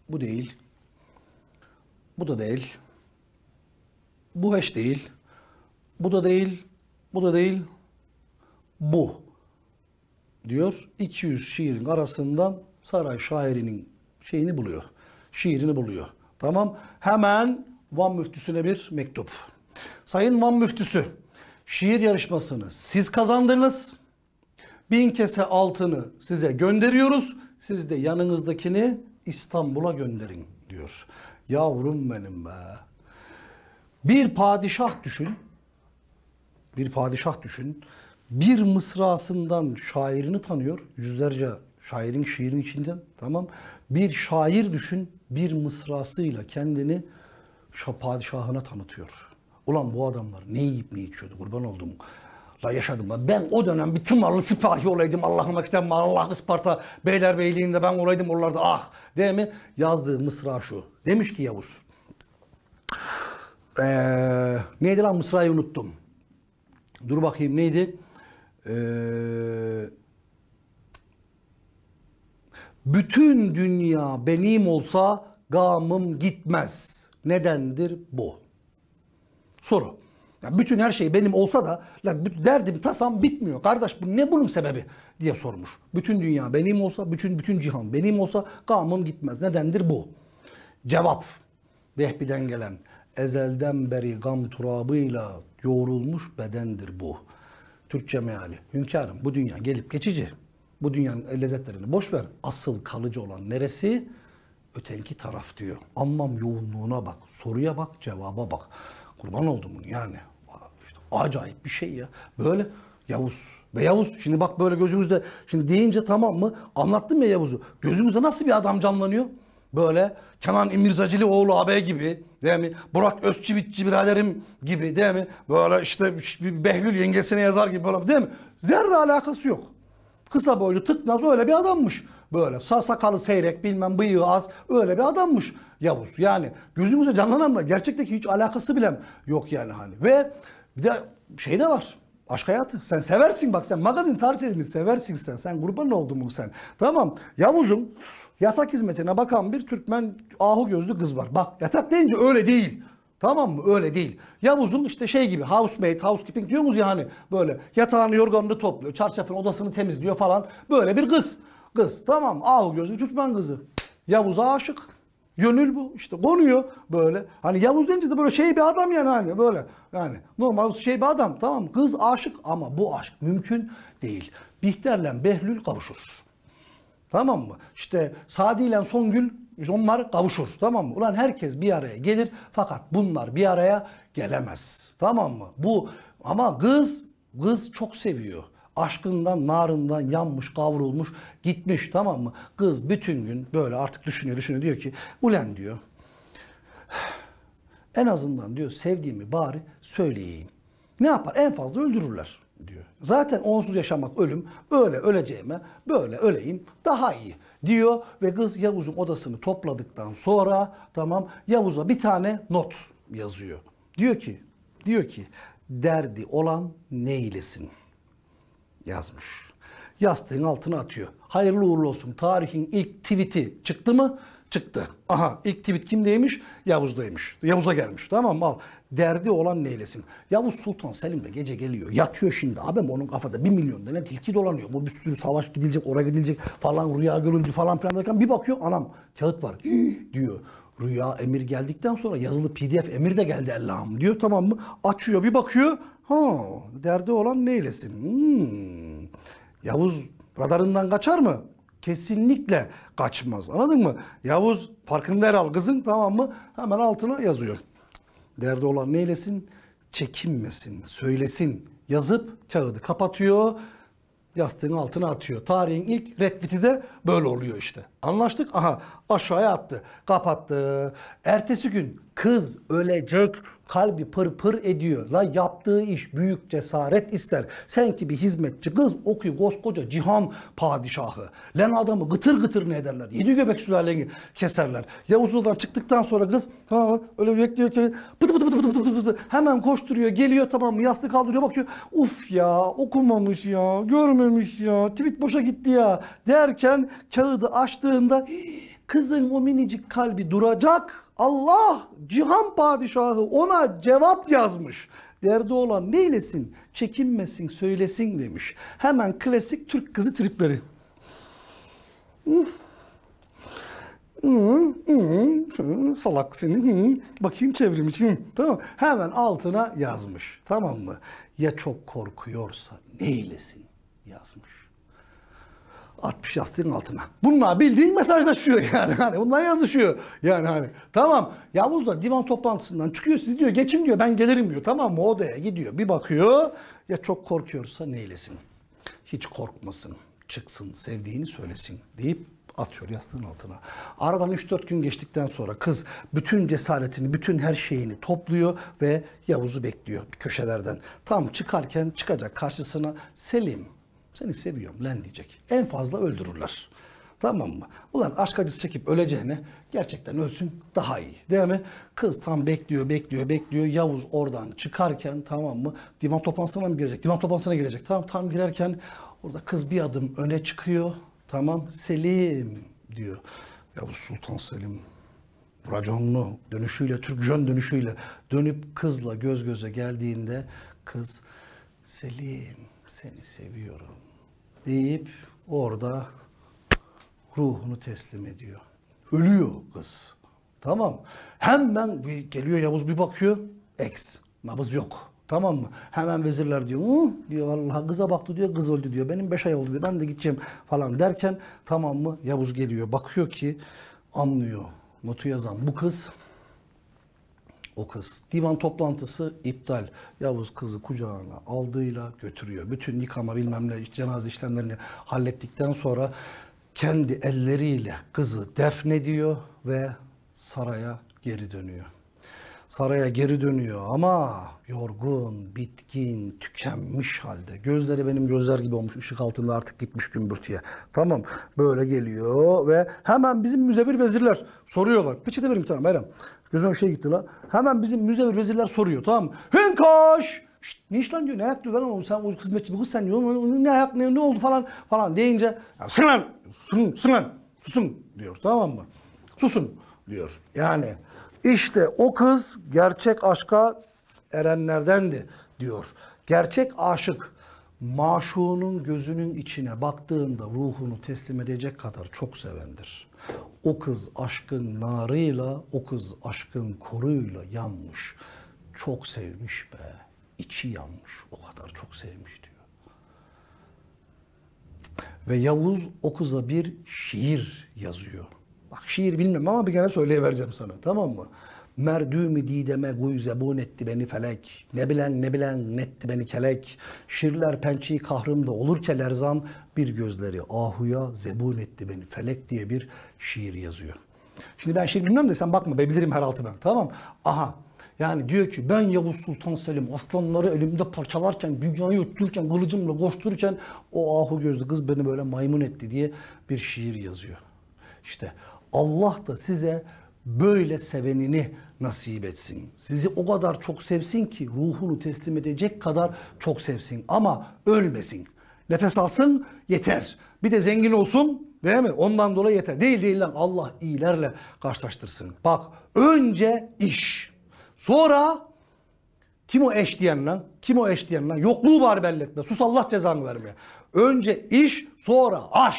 Bu değil. Bu da değil. Bu hiç değil. Bu da değil. Bu da değil. Bu diyor. 200 şiirin arasından saray şairinin şeyini buluyor. Şiirini buluyor. Tamam. Hemen Van müftüsüne bir mektup. Sayın Van müftüsü, şiir yarışmasını siz kazandınız. Bin kese altını size gönderiyoruz. Siz de yanınızdakini İstanbul'a gönderin diyor. Yavrum benim be. Bir padişah düşün. Bir padişah düşün. Bir mısrasından şairini tanıyor. Yüzlerce şairin şiirin içinden. Tamam. Bir şair düşün. Bir mısrasıyla kendini padişahına tanıtıyor. Ulan bu adamlar ne yiyip ne içiyordu kurban oldum. La yaşadım ben. Ben o dönem bir tımarlı sipahi olaydım. Allah'ım ekten Allah Isparta Beylerbeyliğinde ben olaydım oralarda ah. Değil mi? Yazdığı mısra şu. Demiş ki Yavuz. Ee, neydi lan mısrayı unuttum. Dur bakayım neydi? Eee bütün dünya benim olsa gamım gitmez. Nedendir bu? Soru. Ya bütün her şey benim olsa da la derdim tasam bitmiyor. Kardeş bu ne bunun sebebi diye sormuş. Bütün dünya benim olsa, bütün bütün cihan benim olsa gamım gitmez. Nedendir bu? Cevap Vehbi'den gelen ezelden beri gam turabıyla yoğrulmuş bedendir bu. Türkçe meali. Hünkârım bu dünya gelip geçici. Bu dünyanın lezzetlerini boş ver. Asıl kalıcı olan neresi? Ötenki taraf diyor. Anlam yoğunluğuna bak, soruya bak, cevaba bak. Kurban oldum bunu yani. İşte acayip bir şey ya. Böyle Yavuz. Ve Yavuz şimdi bak böyle gözünüzde şimdi deyince tamam mı? Anlattım ya Yavuz'u. Gözünüzde nasıl bir adam canlanıyor? Böyle Kenan İmirzacili oğlu AB gibi değil mi? Burak Özçivitçi biraderim gibi değil mi? Böyle işte Behlül yengesine yazar gibi falan değil mi? Zerre alakası yok. Kısa boylu tıknaz öyle bir adammış. Böyle sakalı seyrek bilmem bıyığı az öyle bir adammış Yavuz. Yani gözümüze gözümüzde canlananla gerçekteki hiç alakası bile yok yani hani. Ve bir de şey de var. Aşk hayatı. Sen seversin bak sen magazin tarihçiliğini seversin sen. Sen kurban oldun mu sen? Tamam. Yavuz'un yatak hizmetine bakan bir Türkmen ahu gözlü kız var. Bak yatak deyince öyle değil. Tamam mı? Öyle değil. Yavuz'un işte şey gibi housemaid, housekeeping diyoruz ya hani böyle yatağını yorganını topluyor, çarşafını odasını temizliyor falan böyle bir kız. Kız tamam av gözlü Türkmen kızı. Yavuz'a aşık. Gönül bu işte konuyor böyle. Hani Yavuz deyince de böyle şey bir adam yani hani böyle. Yani normal şey bir adam tamam kız aşık ama bu aşk mümkün değil. Bihter'le Behlül kavuşur. Tamam mı? İşte Sadi ile Songül onlar kavuşur. Tamam mı? Ulan herkes bir araya gelir fakat bunlar bir araya gelemez. Tamam mı? Bu ama kız kız çok seviyor aşkından, narından yanmış, kavrulmuş, gitmiş tamam mı? Kız bütün gün böyle artık düşünüyor, düşünüyor. Diyor ki ulen diyor. En azından diyor sevdiğimi bari söyleyeyim. Ne yapar? En fazla öldürürler diyor. Zaten onsuz yaşamak ölüm. Öyle öleceğime böyle öleyim daha iyi diyor ve kız Yavuz'un odasını topladıktan sonra tamam Yavuz'a bir tane not yazıyor. Diyor ki diyor ki derdi olan neylesin? yazmış. Yastığın altına atıyor. Hayırlı uğurlu olsun. Tarihin ilk tweet'i çıktı mı? Çıktı. Aha ilk tweet kimdeymiş? Yavuz'daymış. Yavuz'a gelmiş. Tamam mı? Al. Derdi olan neylesin? Yavuz Sultan Selim de gece geliyor. Yatıyor şimdi. Abim onun kafada bir milyon tane tilki dolanıyor. Bu bir sürü savaş gidilecek, oraya gidilecek falan rüya görünce falan filan derken bir bakıyor anam kağıt var diyor. Rüya emir geldikten sonra yazılı pdf emir de geldi Allah'ım diyor tamam mı? Açıyor bir bakıyor Ha, derdi olan neylesin? Hmm. Yavuz radarından kaçar mı? Kesinlikle kaçmaz. Anladın mı? Yavuz farkında al kızın tamam mı? Hemen altına yazıyor. Derdi olan neylesin? Çekinmesin, söylesin. Yazıp kağıdı kapatıyor yastığın altına atıyor. Tarihin ilk retbiti de böyle oluyor işte. Anlaştık? Aha aşağıya attı. Kapattı. Ertesi gün kız ölecek kalbi pır pır ediyor. La yaptığı iş büyük cesaret ister. Sen ki bir hizmetçi kız okuyu koskoca cihan padişahı. Len adamı gıtır gıtır ne ederler? Yedi göbek sülaleni keserler. Ya uzundan çıktıktan sonra kız ha, öyle bekliyor ki pıtı pıtı pıtı pıtı pıtı pıtı hemen koşturuyor geliyor tamam mı yastığı kaldırıyor bakıyor. Uf ya okumamış ya görmemiş ya tweet boşa gitti ya derken kağıdı açtığında kızın o minicik kalbi duracak Allah cihan padişahı ona cevap yazmış. Derdi olan neylesin? Çekinmesin, söylesin demiş. Hemen klasik Türk kızı tripleri. Salak senin. Bakayım çevrim için. Tamam. Hemen altına yazmış. Tamam mı? Ya çok korkuyorsa neylesin yazmış. 60 yastığın altına. Bunlar bildiğin mesajlaşıyor yani. Hani bunlar yazışıyor. Yani hani tamam Yavuz da divan toplantısından çıkıyor. Siz diyor geçin diyor ben gelirim diyor. Tamam mı odaya gidiyor. Bir bakıyor ya çok korkuyorsa neylesin. Hiç korkmasın. Çıksın sevdiğini söylesin deyip atıyor yastığın altına. Aradan 3-4 gün geçtikten sonra kız bütün cesaretini, bütün her şeyini topluyor ve Yavuz'u bekliyor köşelerden. Tam çıkarken çıkacak karşısına Selim seni seviyorum lan diyecek. En fazla öldürürler. Tamam mı? Ulan aşk acısı çekip öleceğine gerçekten ölsün daha iyi. Değil mi? Kız tam bekliyor, bekliyor, bekliyor. Yavuz oradan çıkarken tamam mı? Divan toplantısına mı girecek? Divan toplantısına girecek. Tamam tam girerken orada kız bir adım öne çıkıyor. Tamam Selim diyor. Yavuz Sultan Selim raconlu dönüşüyle, Türk jön dönüşüyle dönüp kızla göz göze geldiğinde kız Selim seni seviyorum deyip orada ruhunu teslim ediyor. Ölüyor kız. Tamam. Hemen bir geliyor Yavuz bir bakıyor. Eks. Nabız yok. Tamam mı? Hemen vezirler diyor. Hı? diyor Allah kıza baktı diyor. Kız öldü diyor. Benim beş ay oldu diyor. Ben de gideceğim falan derken tamam mı? Yavuz geliyor. Bakıyor ki anlıyor. Notu yazan bu kız o kız. Divan toplantısı iptal. Yavuz kızı kucağına aldığıyla götürüyor. Bütün nikama bilmem ne cenaze işlemlerini hallettikten sonra kendi elleriyle kızı defnediyor ve saraya geri dönüyor saraya geri dönüyor ama yorgun, bitkin, tükenmiş halde. Gözleri benim gözler gibi olmuş ışık altında artık gitmiş gümbürtüye. Tamam böyle geliyor ve hemen bizim müzevir vezirler soruyorlar. Peçete verin tamam Meryem. Gözüme bir şey gitti la. Hemen bizim müzevir vezirler soruyor tamam mı? Hünkoş! Şşt, ne iş lan diyor ne ayak diyor lan oğlum sen o hizmetçi bu kız sen diyor ne ayak ne, ne oldu falan falan deyince ya, sın lan susun susun lan susun diyor tamam mı? Susun diyor. Yani işte o kız gerçek aşka erenlerdendi diyor. Gerçek aşık maşuğunun gözünün içine baktığında ruhunu teslim edecek kadar çok sevendir. O kız aşkın narıyla, o kız aşkın koruyla yanmış. Çok sevmiş be. İçi yanmış. O kadar çok sevmiş diyor. Ve Yavuz o kıza bir şiir yazıyor. Bak şiir bilmem ama bir kere söyleyivereceğim sana. Tamam mı? Merdümü dideme guy zebun etti beni felek. Ne bilen ne bilen netti beni kelek. Şirler pençeyi kahrımda olurke lerzan bir gözleri ahuya zebun etti beni felek diye bir şiir yazıyor. Şimdi ben şiir bilmem de sen bakma be bilirim herhalde ben tamam Aha yani diyor ki ben Yavuz Sultan Selim aslanları elimde parçalarken, dünyayı yuttururken, kılıcımla koştururken o ahu gözlü kız beni böyle maymun etti diye bir şiir yazıyor. İşte Allah da size böyle sevenini nasip etsin. Sizi o kadar çok sevsin ki ruhunu teslim edecek kadar çok sevsin ama ölmesin. Nefes alsın yeter. Bir de zengin olsun değil mi? Ondan dolayı yeter. Değil değil lan Allah iyilerle karşılaştırsın. Bak önce iş. Sonra kim o eş diyen lan? Kim o eş diyen lan? Yokluğu var belletme. Sus Allah cezanı vermeye. Önce iş sonra aş.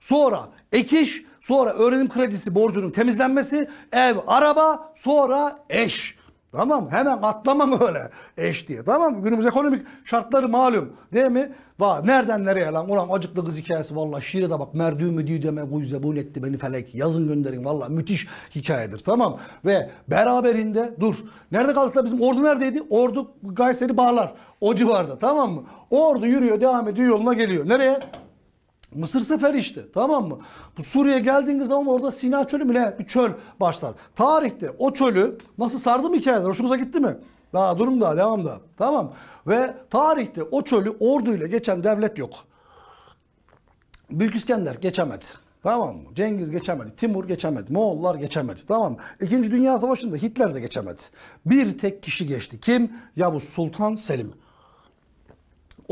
Sonra ekiş sonra öğrenim kredisi borcunun temizlenmesi, ev, araba, sonra eş. Tamam hemen atlamam öyle eş diye. Tamam günümüz ekonomik şartları malum değil mi? Va nereden nereye lan ulan acıklı kız hikayesi valla şiire de bak merdüğümü diye deme bu yüze bu netti beni felek yazın gönderin valla müthiş hikayedir tamam. Ve beraberinde dur nerede kaldı bizim ordu neredeydi? Ordu Kayseri bağlar o civarda tamam mı? Ordu yürüyor devam ediyor yoluna geliyor. Nereye? Mısır seferi işte tamam mı? Bu Suriye geldiğiniz zaman orada Sina çölü bile bir çöl başlar. Tarihte o çölü nasıl sardı sardım hikayeler hoşunuza gitti mi? Daha durum daha devam da tamam. Ve tarihte o çölü orduyla geçen devlet yok. Büyük İskender geçemedi. Tamam mı? Cengiz geçemedi, Timur geçemedi, Moğollar geçemedi. Tamam mı? İkinci Dünya Savaşı'nda Hitler de geçemedi. Bir tek kişi geçti. Kim? Yavuz Sultan Selim.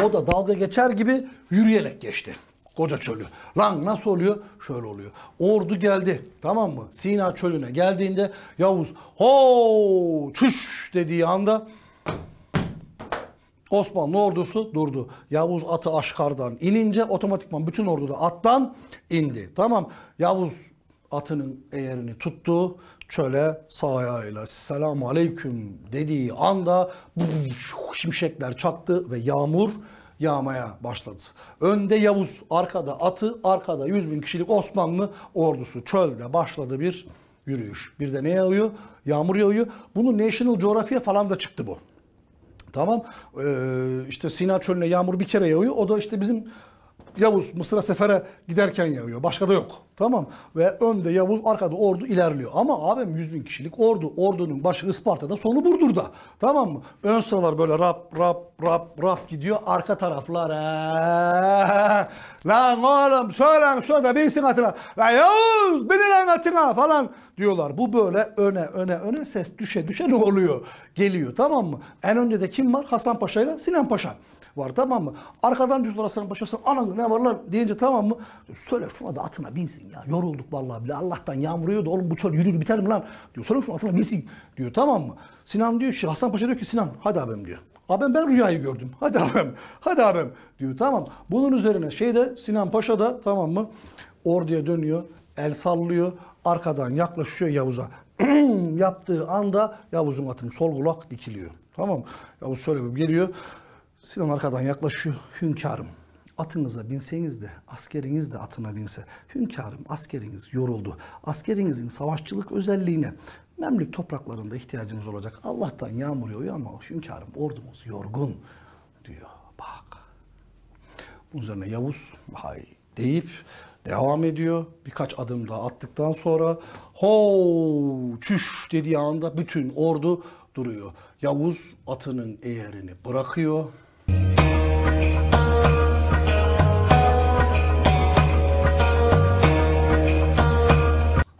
O da dalga geçer gibi yürüyerek geçti. Koca çölü. Lan nasıl oluyor? Şöyle oluyor. Ordu geldi tamam mı? Sina çölüne geldiğinde Yavuz ho çüş dediği anda Osmanlı ordusu durdu. Yavuz atı aşkardan inince otomatikman bütün ordu da attan indi. Tamam Yavuz atının eğerini tuttu. Çöle sağ ayağıyla selamu aleyküm dediği anda şimşekler çaktı ve yağmur yağmaya başladı. Önde Yavuz, arkada atı, arkada 100 bin kişilik Osmanlı ordusu çölde başladı bir yürüyüş. Bir de ne yağıyor? Yağmur yağıyor. Bunu National Geography'e falan da çıktı bu. Tamam. Ee, işte Sina Çölü'ne yağmur bir kere yağıyor. O da işte bizim Yavuz Mısır'a sefere giderken yağıyor. Başka da yok. Tamam Ve önde Yavuz arkada ordu ilerliyor. Ama abim 100 bin kişilik ordu. Ordunun başı Isparta'da sonu Burdur'da. Tamam mı? Ön sıralar böyle rap rap rap rap gidiyor. Arka taraflar ee, Lan oğlum söylen şurada bilsin atına. Lan Yavuz beni lan atına falan diyorlar. Bu böyle öne öne öne ses düşe düşe ne oluyor? Geliyor tamam mı? En önde de kim var? Hasan Paşa ile Sinan Paşa var tamam mı? Arkadan düz orasının başlasın ananı ne var lan deyince tamam mı? Söyle şuna da atına binsin ya. Yorulduk vallahi bile Allah'tan yağmuruyor da oğlum bu çöl yürür biter mi lan? Diyor söyle şuna atına binsin diyor tamam mı? Sinan diyor ki Hasan Paşa diyor ki Sinan hadi abim diyor. Abim ben rüyayı gördüm. Hadi abim. Hadi abim diyor tamam. Bunun üzerine şeyde Sinan Paşa da tamam mı? Orduya dönüyor. El sallıyor. Arkadan yaklaşıyor Yavuz'a. yaptığı anda Yavuz'un atının sol kulak dikiliyor. Tamam Yavuz şöyle bir geliyor. Sinan arkadan yaklaşıyor. Hünkârım atınıza binseniz de askeriniz de atına binse. Hünkârım askeriniz yoruldu. Askerinizin savaşçılık özelliğine Memlük topraklarında ihtiyacımız olacak. Allah'tan yağmur yağıyor ama hünkârım ordumuz yorgun diyor. Bak. Bunun üzerine Yavuz hay deyip devam ediyor. Birkaç adım daha attıktan sonra ho çüş dediği anda bütün ordu duruyor. Yavuz atının eğerini bırakıyor.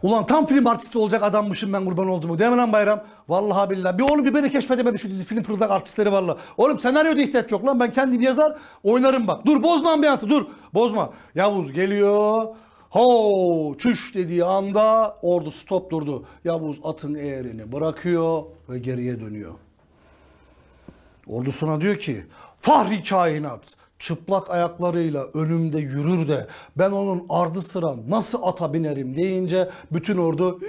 Ulan tam film artisti olacak adammışım ben kurban olduğumu. Değil mi lan Bayram? Vallahi billahi. Bir oğlum bir beni keşfedemedi şu dizi film produk artistleri varla. Oğlum senaryoda ihtiyaç yok lan. Ben kendim yazar oynarım bak. Dur bozma ambiyansı dur. Bozma. Yavuz geliyor. Ho çüş dediği anda ordu stop durdu. Yavuz atın eğerini bırakıyor ve geriye dönüyor. Ordusuna diyor ki Fahri kainat çıplak ayaklarıyla önümde yürür de ben onun ardı sıra nasıl ata binerim deyince bütün ordu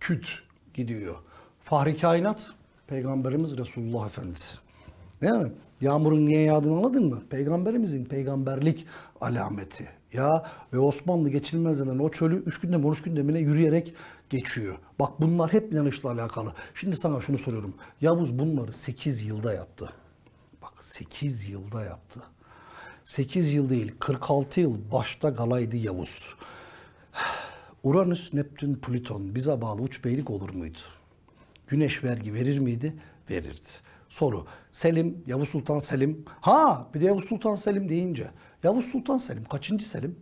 küt gidiyor. Fahri kainat peygamberimiz Resulullah Efendisi. Değil mi? Yağmurun niye yağdığını anladın mı? Peygamberimizin peygamberlik alameti. Ya ve Osmanlı geçilmez o çölü 3 günde mi 13 günde mi yürüyerek geçiyor. Bak bunlar hep inanışla alakalı. Şimdi sana şunu soruyorum. Yavuz bunları 8 yılda yaptı. Bak 8 yılda yaptı. 8 yıl değil 46 yıl başta galaydı Yavuz. Uranüs, Neptün, Plüton bize bağlı uç beylik olur muydu? Güneş vergi verir miydi? Verirdi. Soru. Selim, Yavuz Sultan Selim. Ha bir de Yavuz Sultan Selim deyince. Yavuz Sultan Selim kaçıncı Selim?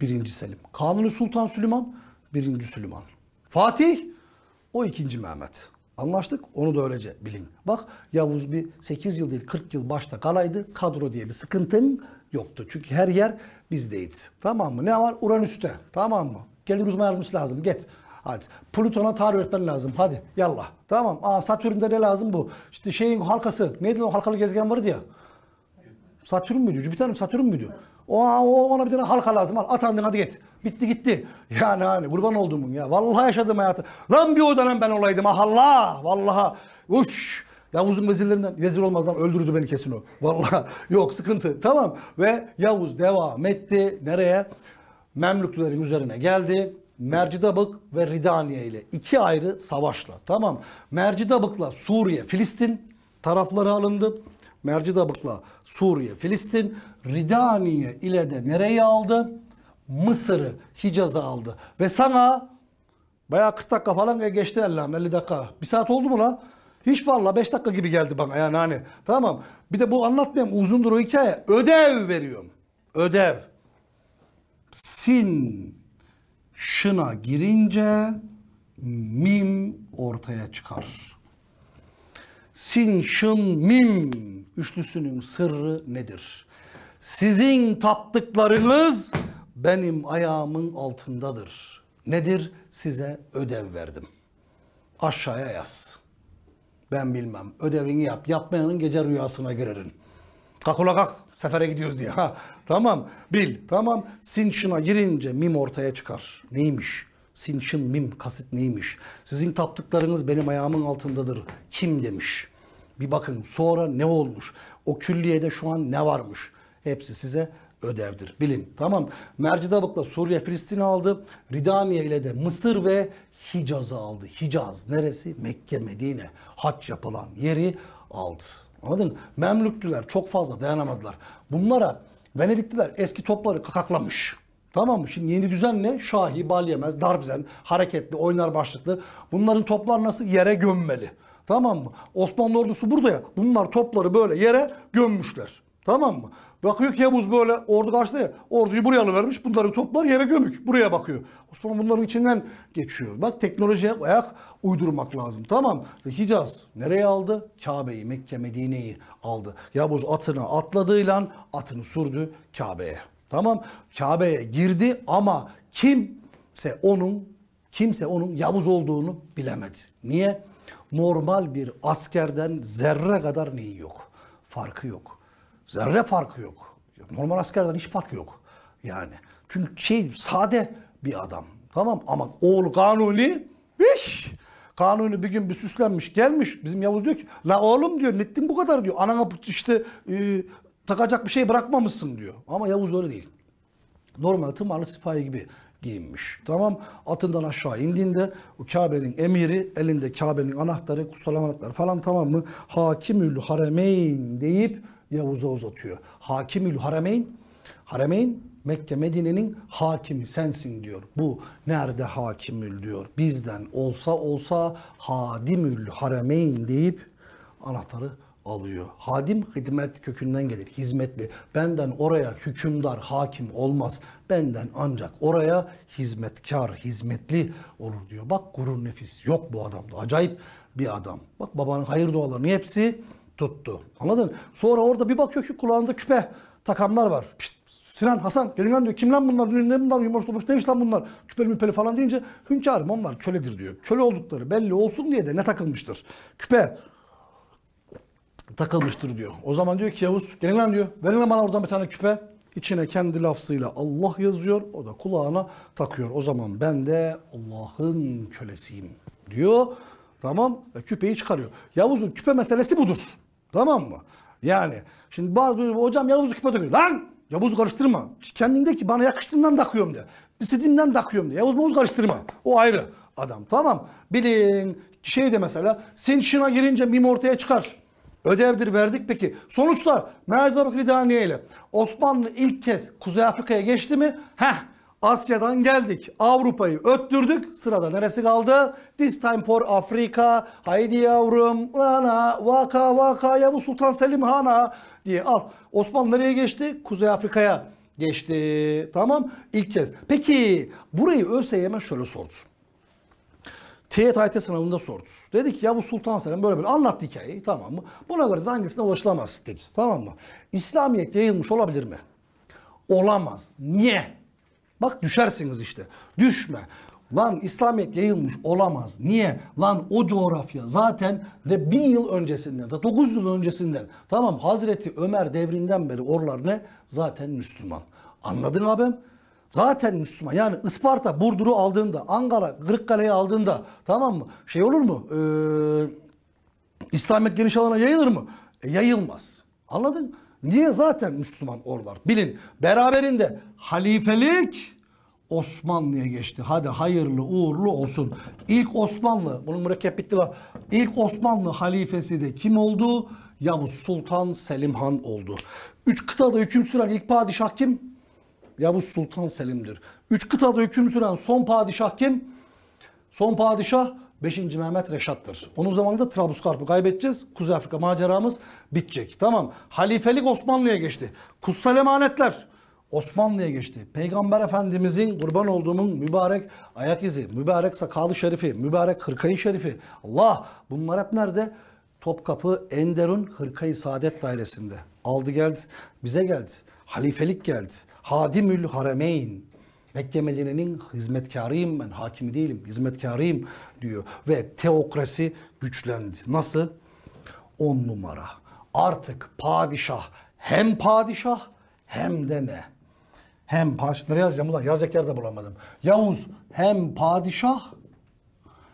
Birinci Selim. Kanuni Sultan Süleyman, birinci Süleyman. Fatih, o ikinci Mehmet. Anlaştık. Onu da öylece bilin. Bak Yavuz bir 8 yıl değil 40 yıl başta kalaydı. Kadro diye bir sıkıntın yoktu. Çünkü her yer bizdeydi. Tamam mı? Ne var? Uranüs'te. Tamam mı? Gelir uzman yardımcısı lazım. git. Hadi. Plüton'a tarih öğretmen lazım. Hadi. Yallah. Tamam. Aa, Satürn'de ne lazım bu? İşte şeyin halkası. Neydi o halkalı gezegen vardı ya. Satürn müydü? Jüpiter mi? Satürn müydü? Ona, ona bir tane halka lazım. Al, atandın hadi git. Bitti gitti. Yani hani kurban oldum ya. Vallahi yaşadım hayatı. Lan bir o dönem ben olaydım. ah Allah. Vallahi. Uş. Yavuz'un vezirlerinden vezir olmazdan öldürdü beni kesin o. Vallahi yok sıkıntı. Tamam. Ve Yavuz devam etti. Nereye? Memlüklerin üzerine geldi. Mercidabık ve Ridaniye ile iki ayrı savaşla. Tamam. Mercidabık'la Suriye, Filistin tarafları alındı. Mercidabık'la Suriye, Filistin. Ridaniye ile de nereyi aldı? Mısır'ı, Hicaz'ı aldı. Ve sana bayağı 40 dakika falan geçti ellam 50 dakika. Bir saat oldu mu la? Hiç valla 5 dakika gibi geldi bana yani hani. Tamam. Bir de bu anlatmayayım uzundur o hikaye. Ödev veriyorum. Ödev. Sin şına girince mim ortaya çıkar. Sin, şın, mim üçlüsünün sırrı nedir? Sizin taptıklarınız benim ayağımın altındadır. Nedir? Size ödev verdim. Aşağıya yaz. Ben bilmem. Ödevini yap. Yapmayanın gece rüyasına girerin. Kalk ula Sefere gidiyoruz diye. Ha, tamam. Bil. Tamam. Sinşin'a girince mim ortaya çıkar. Neymiş? sinçin mim kasıt neymiş? Sizin taptıklarınız benim ayağımın altındadır. Kim demiş? Bir bakın sonra ne olmuş? O külliyede şu an ne varmış? Hepsi size ödevdir. Bilin. Tamam. Mercidabık'la Suriye Filistin'i aldı. Ridamiye ile de Mısır ve Hicaz'ı aldı. Hicaz neresi? Mekke, Medine. Haç yapılan yeri aldı. Anladın mı? Memlüktüler çok fazla dayanamadılar. Bunlara Venedikliler eski topları kakaklamış. Tamam mı? Şimdi yeni düzenle Şahi, Balyemez, Darbzen, hareketli, oynar başlıklı. Bunların toplar nasıl? Yere gömmeli. Tamam mı? Osmanlı ordusu burada ya. Bunlar topları böyle yere gömmüşler. Tamam mı? Bakıyor ki Yavuz böyle ordu karşıda ya. Orduyu buraya vermiş, Bunları toplar yere gömük. Buraya bakıyor. Osmanlı bunların içinden geçiyor. Bak teknolojiye ayak uydurmak lazım. Tamam. Hicaz nereye aldı? Kabe'yi, Mekke, Medine'yi aldı. Yavuz atını atladığıyla atını sürdü Kabe'ye. Tamam. Kabe'ye girdi ama kimse onun kimse onun Yavuz olduğunu bilemedi. Niye? Normal bir askerden zerre kadar neyi yok? Farkı yok. Zerre farkı yok. Normal askerden hiç farkı yok. Yani. Çünkü şey sade bir adam. Tamam ama oğul Kanuni hiş, Kanuni bir gün bir süslenmiş gelmiş. Bizim Yavuz diyor ki la oğlum diyor nettin bu kadar diyor. Anana işte e, takacak bir şey bırakmamışsın diyor. Ama Yavuz öyle değil. Normal tımarlı sipahi gibi giyinmiş. Tamam atından aşağı indiğinde o Kabe'nin emiri elinde Kabe'nin anahtarı kutsal anahtarı falan tamam mı? Hakimül haremeyn deyip Yavuz'a uzatıyor. Hakimül Harameyn, Harameyn Mekke Medine'nin hakimi sensin diyor. Bu nerede hakimül diyor. Bizden olsa olsa hadimül harameyn deyip anahtarı alıyor. Hadim hizmet kökünden gelir. Hizmetli. Benden oraya hükümdar, hakim olmaz. Benden ancak oraya hizmetkar, hizmetli olur diyor. Bak gurur nefis yok bu adamda. Acayip bir adam. Bak babanın hayır dualarının hepsi tuttu. Anladın? Sonra orada bir bakıyor ki kulağında küpe takanlar var. Pişt, Sinan, Hasan gelin lan diyor. Kim lan bunlar? Ne bunlar? Yumurta olmuş neymiş lan bunlar? Küpeli müpeli falan deyince hünkârım onlar köledir diyor. Köle oldukları belli olsun diye de ne takılmıştır? Küpe takılmıştır diyor. O zaman diyor ki Yavuz gelin lan diyor. Verin lan bana oradan bir tane küpe. İçine kendi lafzıyla Allah yazıyor. O da kulağına takıyor. O zaman ben de Allah'ın kölesiyim diyor. Tamam e, küpeyi çıkarıyor. Yavuz'un küpe meselesi budur. Tamam mı? Yani şimdi bazı böyle hocam Yavuz'u küpe takıyor. Lan Yavuz'u karıştırma. Kendinde ki bana yakıştığından takıyorum de. İstediğimden takıyorum de. Yavuz Mavuz karıştırma. O ayrı adam. Tamam. Bilin şey de mesela sen şına girince mim ortaya çıkar. Ödevdir verdik peki. Sonuçlar Merzabık Ridaniye ile Osmanlı ilk kez Kuzey Afrika'ya geçti mi? Heh Asya'dan geldik. Avrupa'yı öttürdük. Sırada neresi kaldı? This time for Afrika. Haydi yavrum. Rana. Vaka vaka ya bu Sultan Selim Han'a diye al. Osmanlı nereye geçti? Kuzey Afrika'ya geçti. Tamam. İlk kez. Peki burayı ÖSYM şöyle sordu. TYT sınavında sordu. Dedi ki ya bu Sultan Selim böyle böyle anlattı hikayeyi tamam mı? Buna göre de hangisine ulaşılamaz dedi. Tamam mı? İslamiyet yayılmış olabilir mi? Olamaz. Niye? Bak düşersiniz işte. Düşme. Lan İslamiyet yayılmış olamaz. Niye? Lan o coğrafya zaten de bin yıl öncesinden, da dokuz yıl öncesinden. Tamam Hazreti Ömer devrinden beri oralar ne? Zaten Müslüman. Anladın abim? Zaten Müslüman. Yani Isparta, Burdur'u aldığında, Ankara, Kırıkkale'yi aldığında tamam mı? Şey olur mu? Ee, İslamiyet geniş alana yayılır mı? E, yayılmaz. Anladın? Niye zaten Müslüman orlar? Bilin beraberinde halifelik Osmanlı'ya geçti. Hadi hayırlı uğurlu olsun. İlk Osmanlı, bunun mürekkep bitti var. İlk Osmanlı halifesi de kim oldu? Yavuz Sultan Selim Han oldu. Üç kıtada hüküm süren ilk padişah kim? Yavuz Sultan Selim'dir. Üç kıtada hüküm süren son padişah kim? Son padişah 5. Mehmet Reşat'tır. Onun zamanında Trablusgarp'ı kaybedeceğiz. Kuzey Afrika maceramız bitecek. Tamam. Halifelik Osmanlı'ya geçti. Kutsal emanetler Osmanlı'ya geçti. Peygamber Efendimizin kurban olduğumun mübarek ayak izi, mübarek sakalı şerifi, mübarek hırkayı şerifi. Allah bunlar hep nerede? Topkapı Enderun Hırkayı Saadet Dairesi'nde. Aldı geldi, bize geldi. Halifelik geldi. Hadimül Haremeyn. Mekke Beklemelerinin hizmetkarıyım ben, hakimi değilim, hizmetkarıyım diyor. Ve teokrasi güçlendi. Nasıl? On numara. Artık padişah hem padişah hem de ne? Hem padişah, nereye yazacağım ulan? Yazacak yer bulamadım. Yavuz hem padişah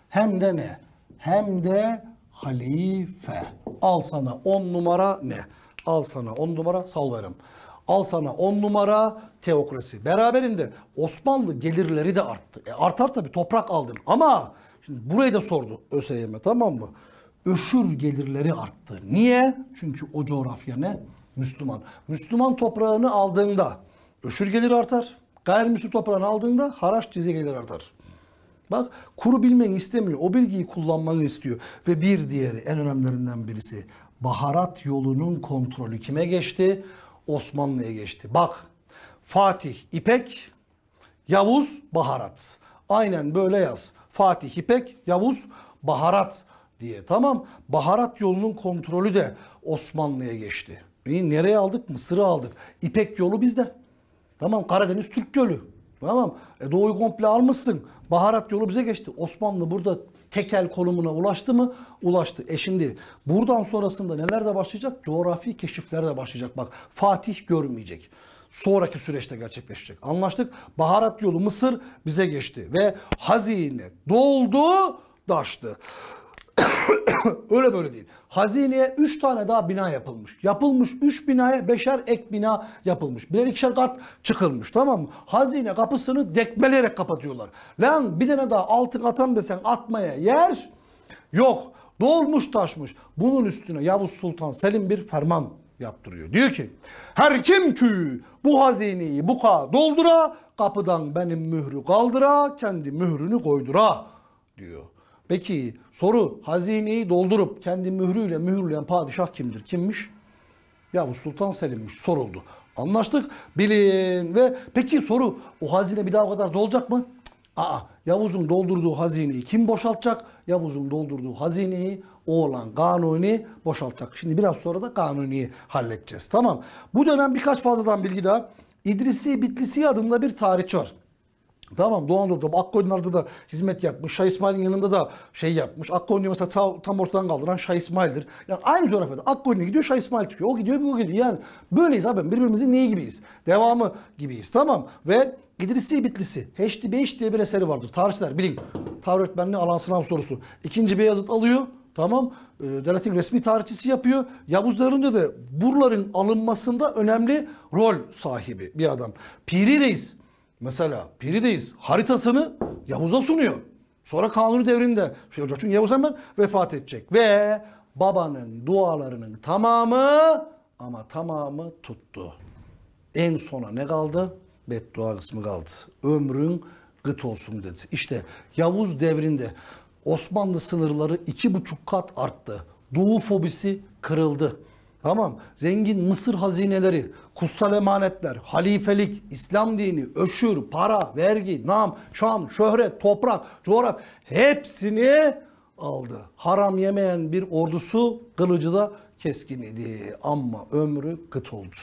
hem de ne? Hem de halife. Al sana on numara ne? Al sana on numara salvarım. Al sana on numara teokrasi. Beraberinde Osmanlı gelirleri de arttı. E artar tabii toprak aldın ama şimdi burayı da sordu ÖSYM e, tamam mı? Öşür gelirleri arttı. Niye? Çünkü o coğrafya ne? Müslüman. Müslüman toprağını aldığında öşür gelir artar. Gayrimüslim toprağını aldığında haraç cize gelir artar. Bak kuru bilmeni istemiyor. O bilgiyi kullanmanı istiyor. Ve bir diğeri en önemlilerinden birisi. Baharat yolunun kontrolü kime geçti? Osmanlı'ya geçti. Bak Fatih İpek, Yavuz Baharat. Aynen böyle yaz. Fatih İpek, Yavuz Baharat diye. Tamam baharat yolunun kontrolü de Osmanlı'ya geçti. E, nereye aldık? Mısır'ı aldık. İpek yolu bizde. Tamam Karadeniz Türk Gölü. Tamam. E, doğuyu komple almışsın. Baharat yolu bize geçti. Osmanlı burada tekel konumuna ulaştı mı? Ulaştı. E şimdi buradan sonrasında neler de başlayacak? Coğrafi keşifler de başlayacak. Bak Fatih görmeyecek sonraki süreçte gerçekleşecek. Anlaştık. Baharat yolu Mısır bize geçti ve hazine doldu, daştı. Öyle böyle değil. Hazineye 3 tane daha bina yapılmış. Yapılmış 3 binaya 5'er ek bina yapılmış. Birer ikişer kat çıkılmış tamam mı? Hazine kapısını dekmeleyerek kapatıyorlar. Lan bir tane daha altın atam desen atmaya yer yok. Dolmuş taşmış. Bunun üstüne Yavuz Sultan Selim bir ferman yaptırıyor. Diyor ki her kim ki bu hazineyi bu ka doldura kapıdan benim mührü kaldıra kendi mührünü koydura diyor. Peki soru hazineyi doldurup kendi mührüyle mühürleyen padişah kimdir? Kimmiş? Ya bu Sultan Selim'miş soruldu. Anlaştık bilin ve peki soru o hazine bir daha o kadar dolacak mı? Aa Yavuz'un doldurduğu hazineyi kim boşaltacak? Yavuz'un doldurduğu hazineyi oğlan Kanuni boşaltacak. Şimdi biraz sonra da Kanuni'yi halledeceğiz. Tamam. Bu dönem birkaç fazladan bilgi daha. İdrisi Bitlisi adında bir tarihçi var. Tamam Doğan Doğan. Akkoyunlarda da hizmet yapmış. Şah İsmail'in yanında da şey yapmış. Akkoyun'u mesela ta, tam ortadan kaldıran Şah İsmail'dir. Yani aynı coğrafyada Akkoyun'a gidiyor Şah İsmail çıkıyor. O gidiyor bu gidiyor. Yani böyleyiz abi. Birbirimizin neyi gibiyiz? Devamı gibiyiz. Tamam. Ve İdrisi Bitlisi. Heşti Beş diye bir eseri vardır. Tarihçiler bilin. Tarih öğretmenliği alan sınav sorusu. İkinci Beyazıt alıyor. Tamam. E, ee, devletin resmi tarihçisi yapıyor. Yavuz Darınca da buraların alınmasında önemli rol sahibi bir adam. Piri Reis Mesela Piri haritasını Yavuz'a sunuyor. Sonra Kanuni devrinde şey olacak. Çünkü Yavuz hemen vefat edecek. Ve babanın dualarının tamamı ama tamamı tuttu. En sona ne kaldı? Beddua kısmı kaldı. Ömrün gıt olsun dedi. İşte Yavuz devrinde Osmanlı sınırları iki buçuk kat arttı. Doğu fobisi kırıldı. Tamam. Zengin Mısır hazineleri kutsal emanetler, halifelik, İslam dini, öşür, para, vergi, nam, şan, şöhret, toprak, coğraf hepsini aldı. Haram yemeyen bir ordusu kılıcı da keskin idi ama ömrü kıt oldu.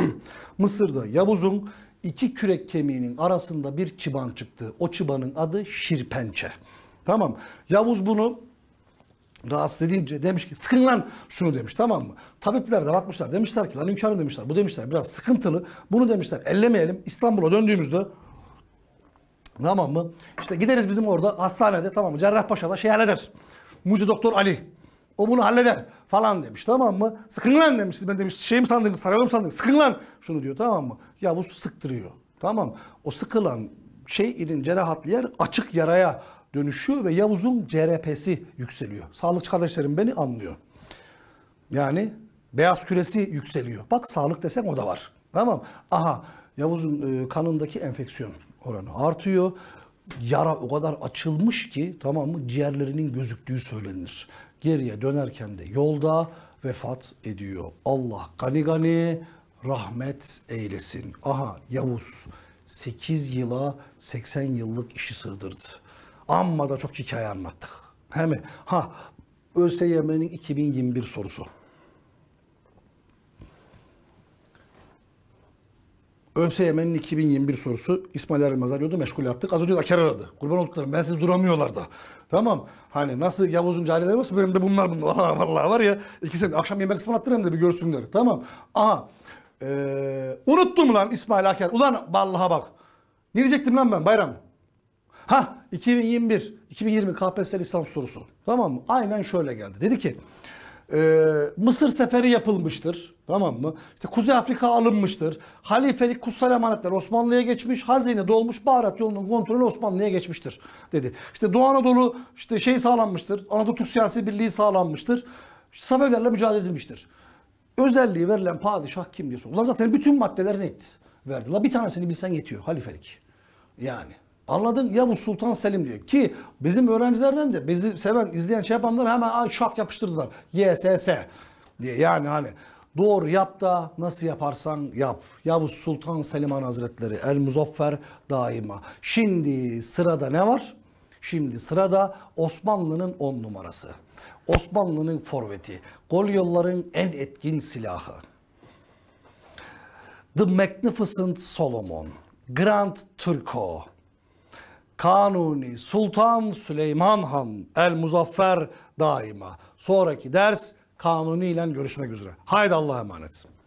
Mısır'da Yavuz'un iki kürek kemiğinin arasında bir çıban çıktı. O çıbanın adı şirpençe. Tamam. Yavuz bunu rahatsız edince demiş ki sıkın lan şunu demiş tamam mı? Tabipler de bakmışlar demişler ki lan hünkârım demişler bu demişler biraz sıkıntılı bunu demişler ellemeyelim İstanbul'a döndüğümüzde tamam mı? İşte gideriz bizim orada hastanede tamam mı Cerrahpaşa'da şey halleder. Muci Doktor Ali o bunu halleder falan demiş tamam mı? Sıkın lan demiş ben demiş şey mi sandınız sarayı mı sandınız sıkın lan şunu diyor tamam mı? Ya bu sıktırıyor tamam O sıkılan şey irin cerrahatlı yer açık yaraya dönüşüyor ve Yavuz'un CRP'si yükseliyor. Sağlıkçı kardeşlerim beni anlıyor. Yani beyaz küresi yükseliyor. Bak sağlık desek o da var. Tamam. Aha Yavuz'un e, kanındaki enfeksiyon oranı artıyor. Yara o kadar açılmış ki tamam mı ciğerlerinin gözüktüğü söylenir. Geriye dönerken de yolda vefat ediyor. Allah gani gani rahmet eylesin. Aha Yavuz 8 yıla 80 yıllık işi sığdırdı. Amma da çok hikaye anlattık. He mi? Ha, ÖSYM'nin 2021 sorusu. ÖSYM'nin 2021 sorusu İsmail Ermez arıyordu, meşgul yaptık. Az önce Aker aradı. Kurban olduklarım, ben siz duramıyorlar da. Tamam, hani nasıl Yavuz'un cahilleri varsa benim de bunlar bunlar. Ha, vallahi var ya, iki sene akşam yemek ısmarlattırırım da bir görsünler. Tamam, aha. Ee, unuttum lan İsmail Aker. Ulan vallaha bak. Ne diyecektim lan ben bayram? Ha 2021, 2020 KPSS lisans sorusu. Tamam mı? Aynen şöyle geldi. Dedi ki e, Mısır seferi yapılmıştır. Tamam mı? İşte Kuzey Afrika alınmıştır. Halifelik kutsal emanetler Osmanlı'ya geçmiş. Hazine dolmuş. Baharat yolunun kontrolü Osmanlı'ya geçmiştir dedi. İşte Doğu Anadolu işte şey sağlanmıştır. Anadolu Türk siyasi birliği sağlanmıştır. Safevilerle mücadele edilmiştir. Özelliği verilen padişah kim diye sorular. Zaten bütün maddeler net verdi. La bir tanesini bilsen yetiyor halifelik. Yani Anladın? Ya bu Sultan Selim diyor. Ki bizim öğrencilerden de bizi seven, izleyen, şey yapanlar hemen şap yapıştırdılar. YSS diye. Yani hani Doğru yap da nasıl yaparsan yap. Ya bu Sultan Selim Han Hazretleri El Muzaffer daima. Şimdi sırada ne var? Şimdi sırada Osmanlı'nın on numarası. Osmanlı'nın forveti. Gol yolların en etkin silahı. The Magnificent Solomon. Grand Turco. Kanuni Sultan Süleyman Han El Muzaffer daima. Sonraki ders Kanuni ile görüşmek üzere. Haydi Allah'a emanet.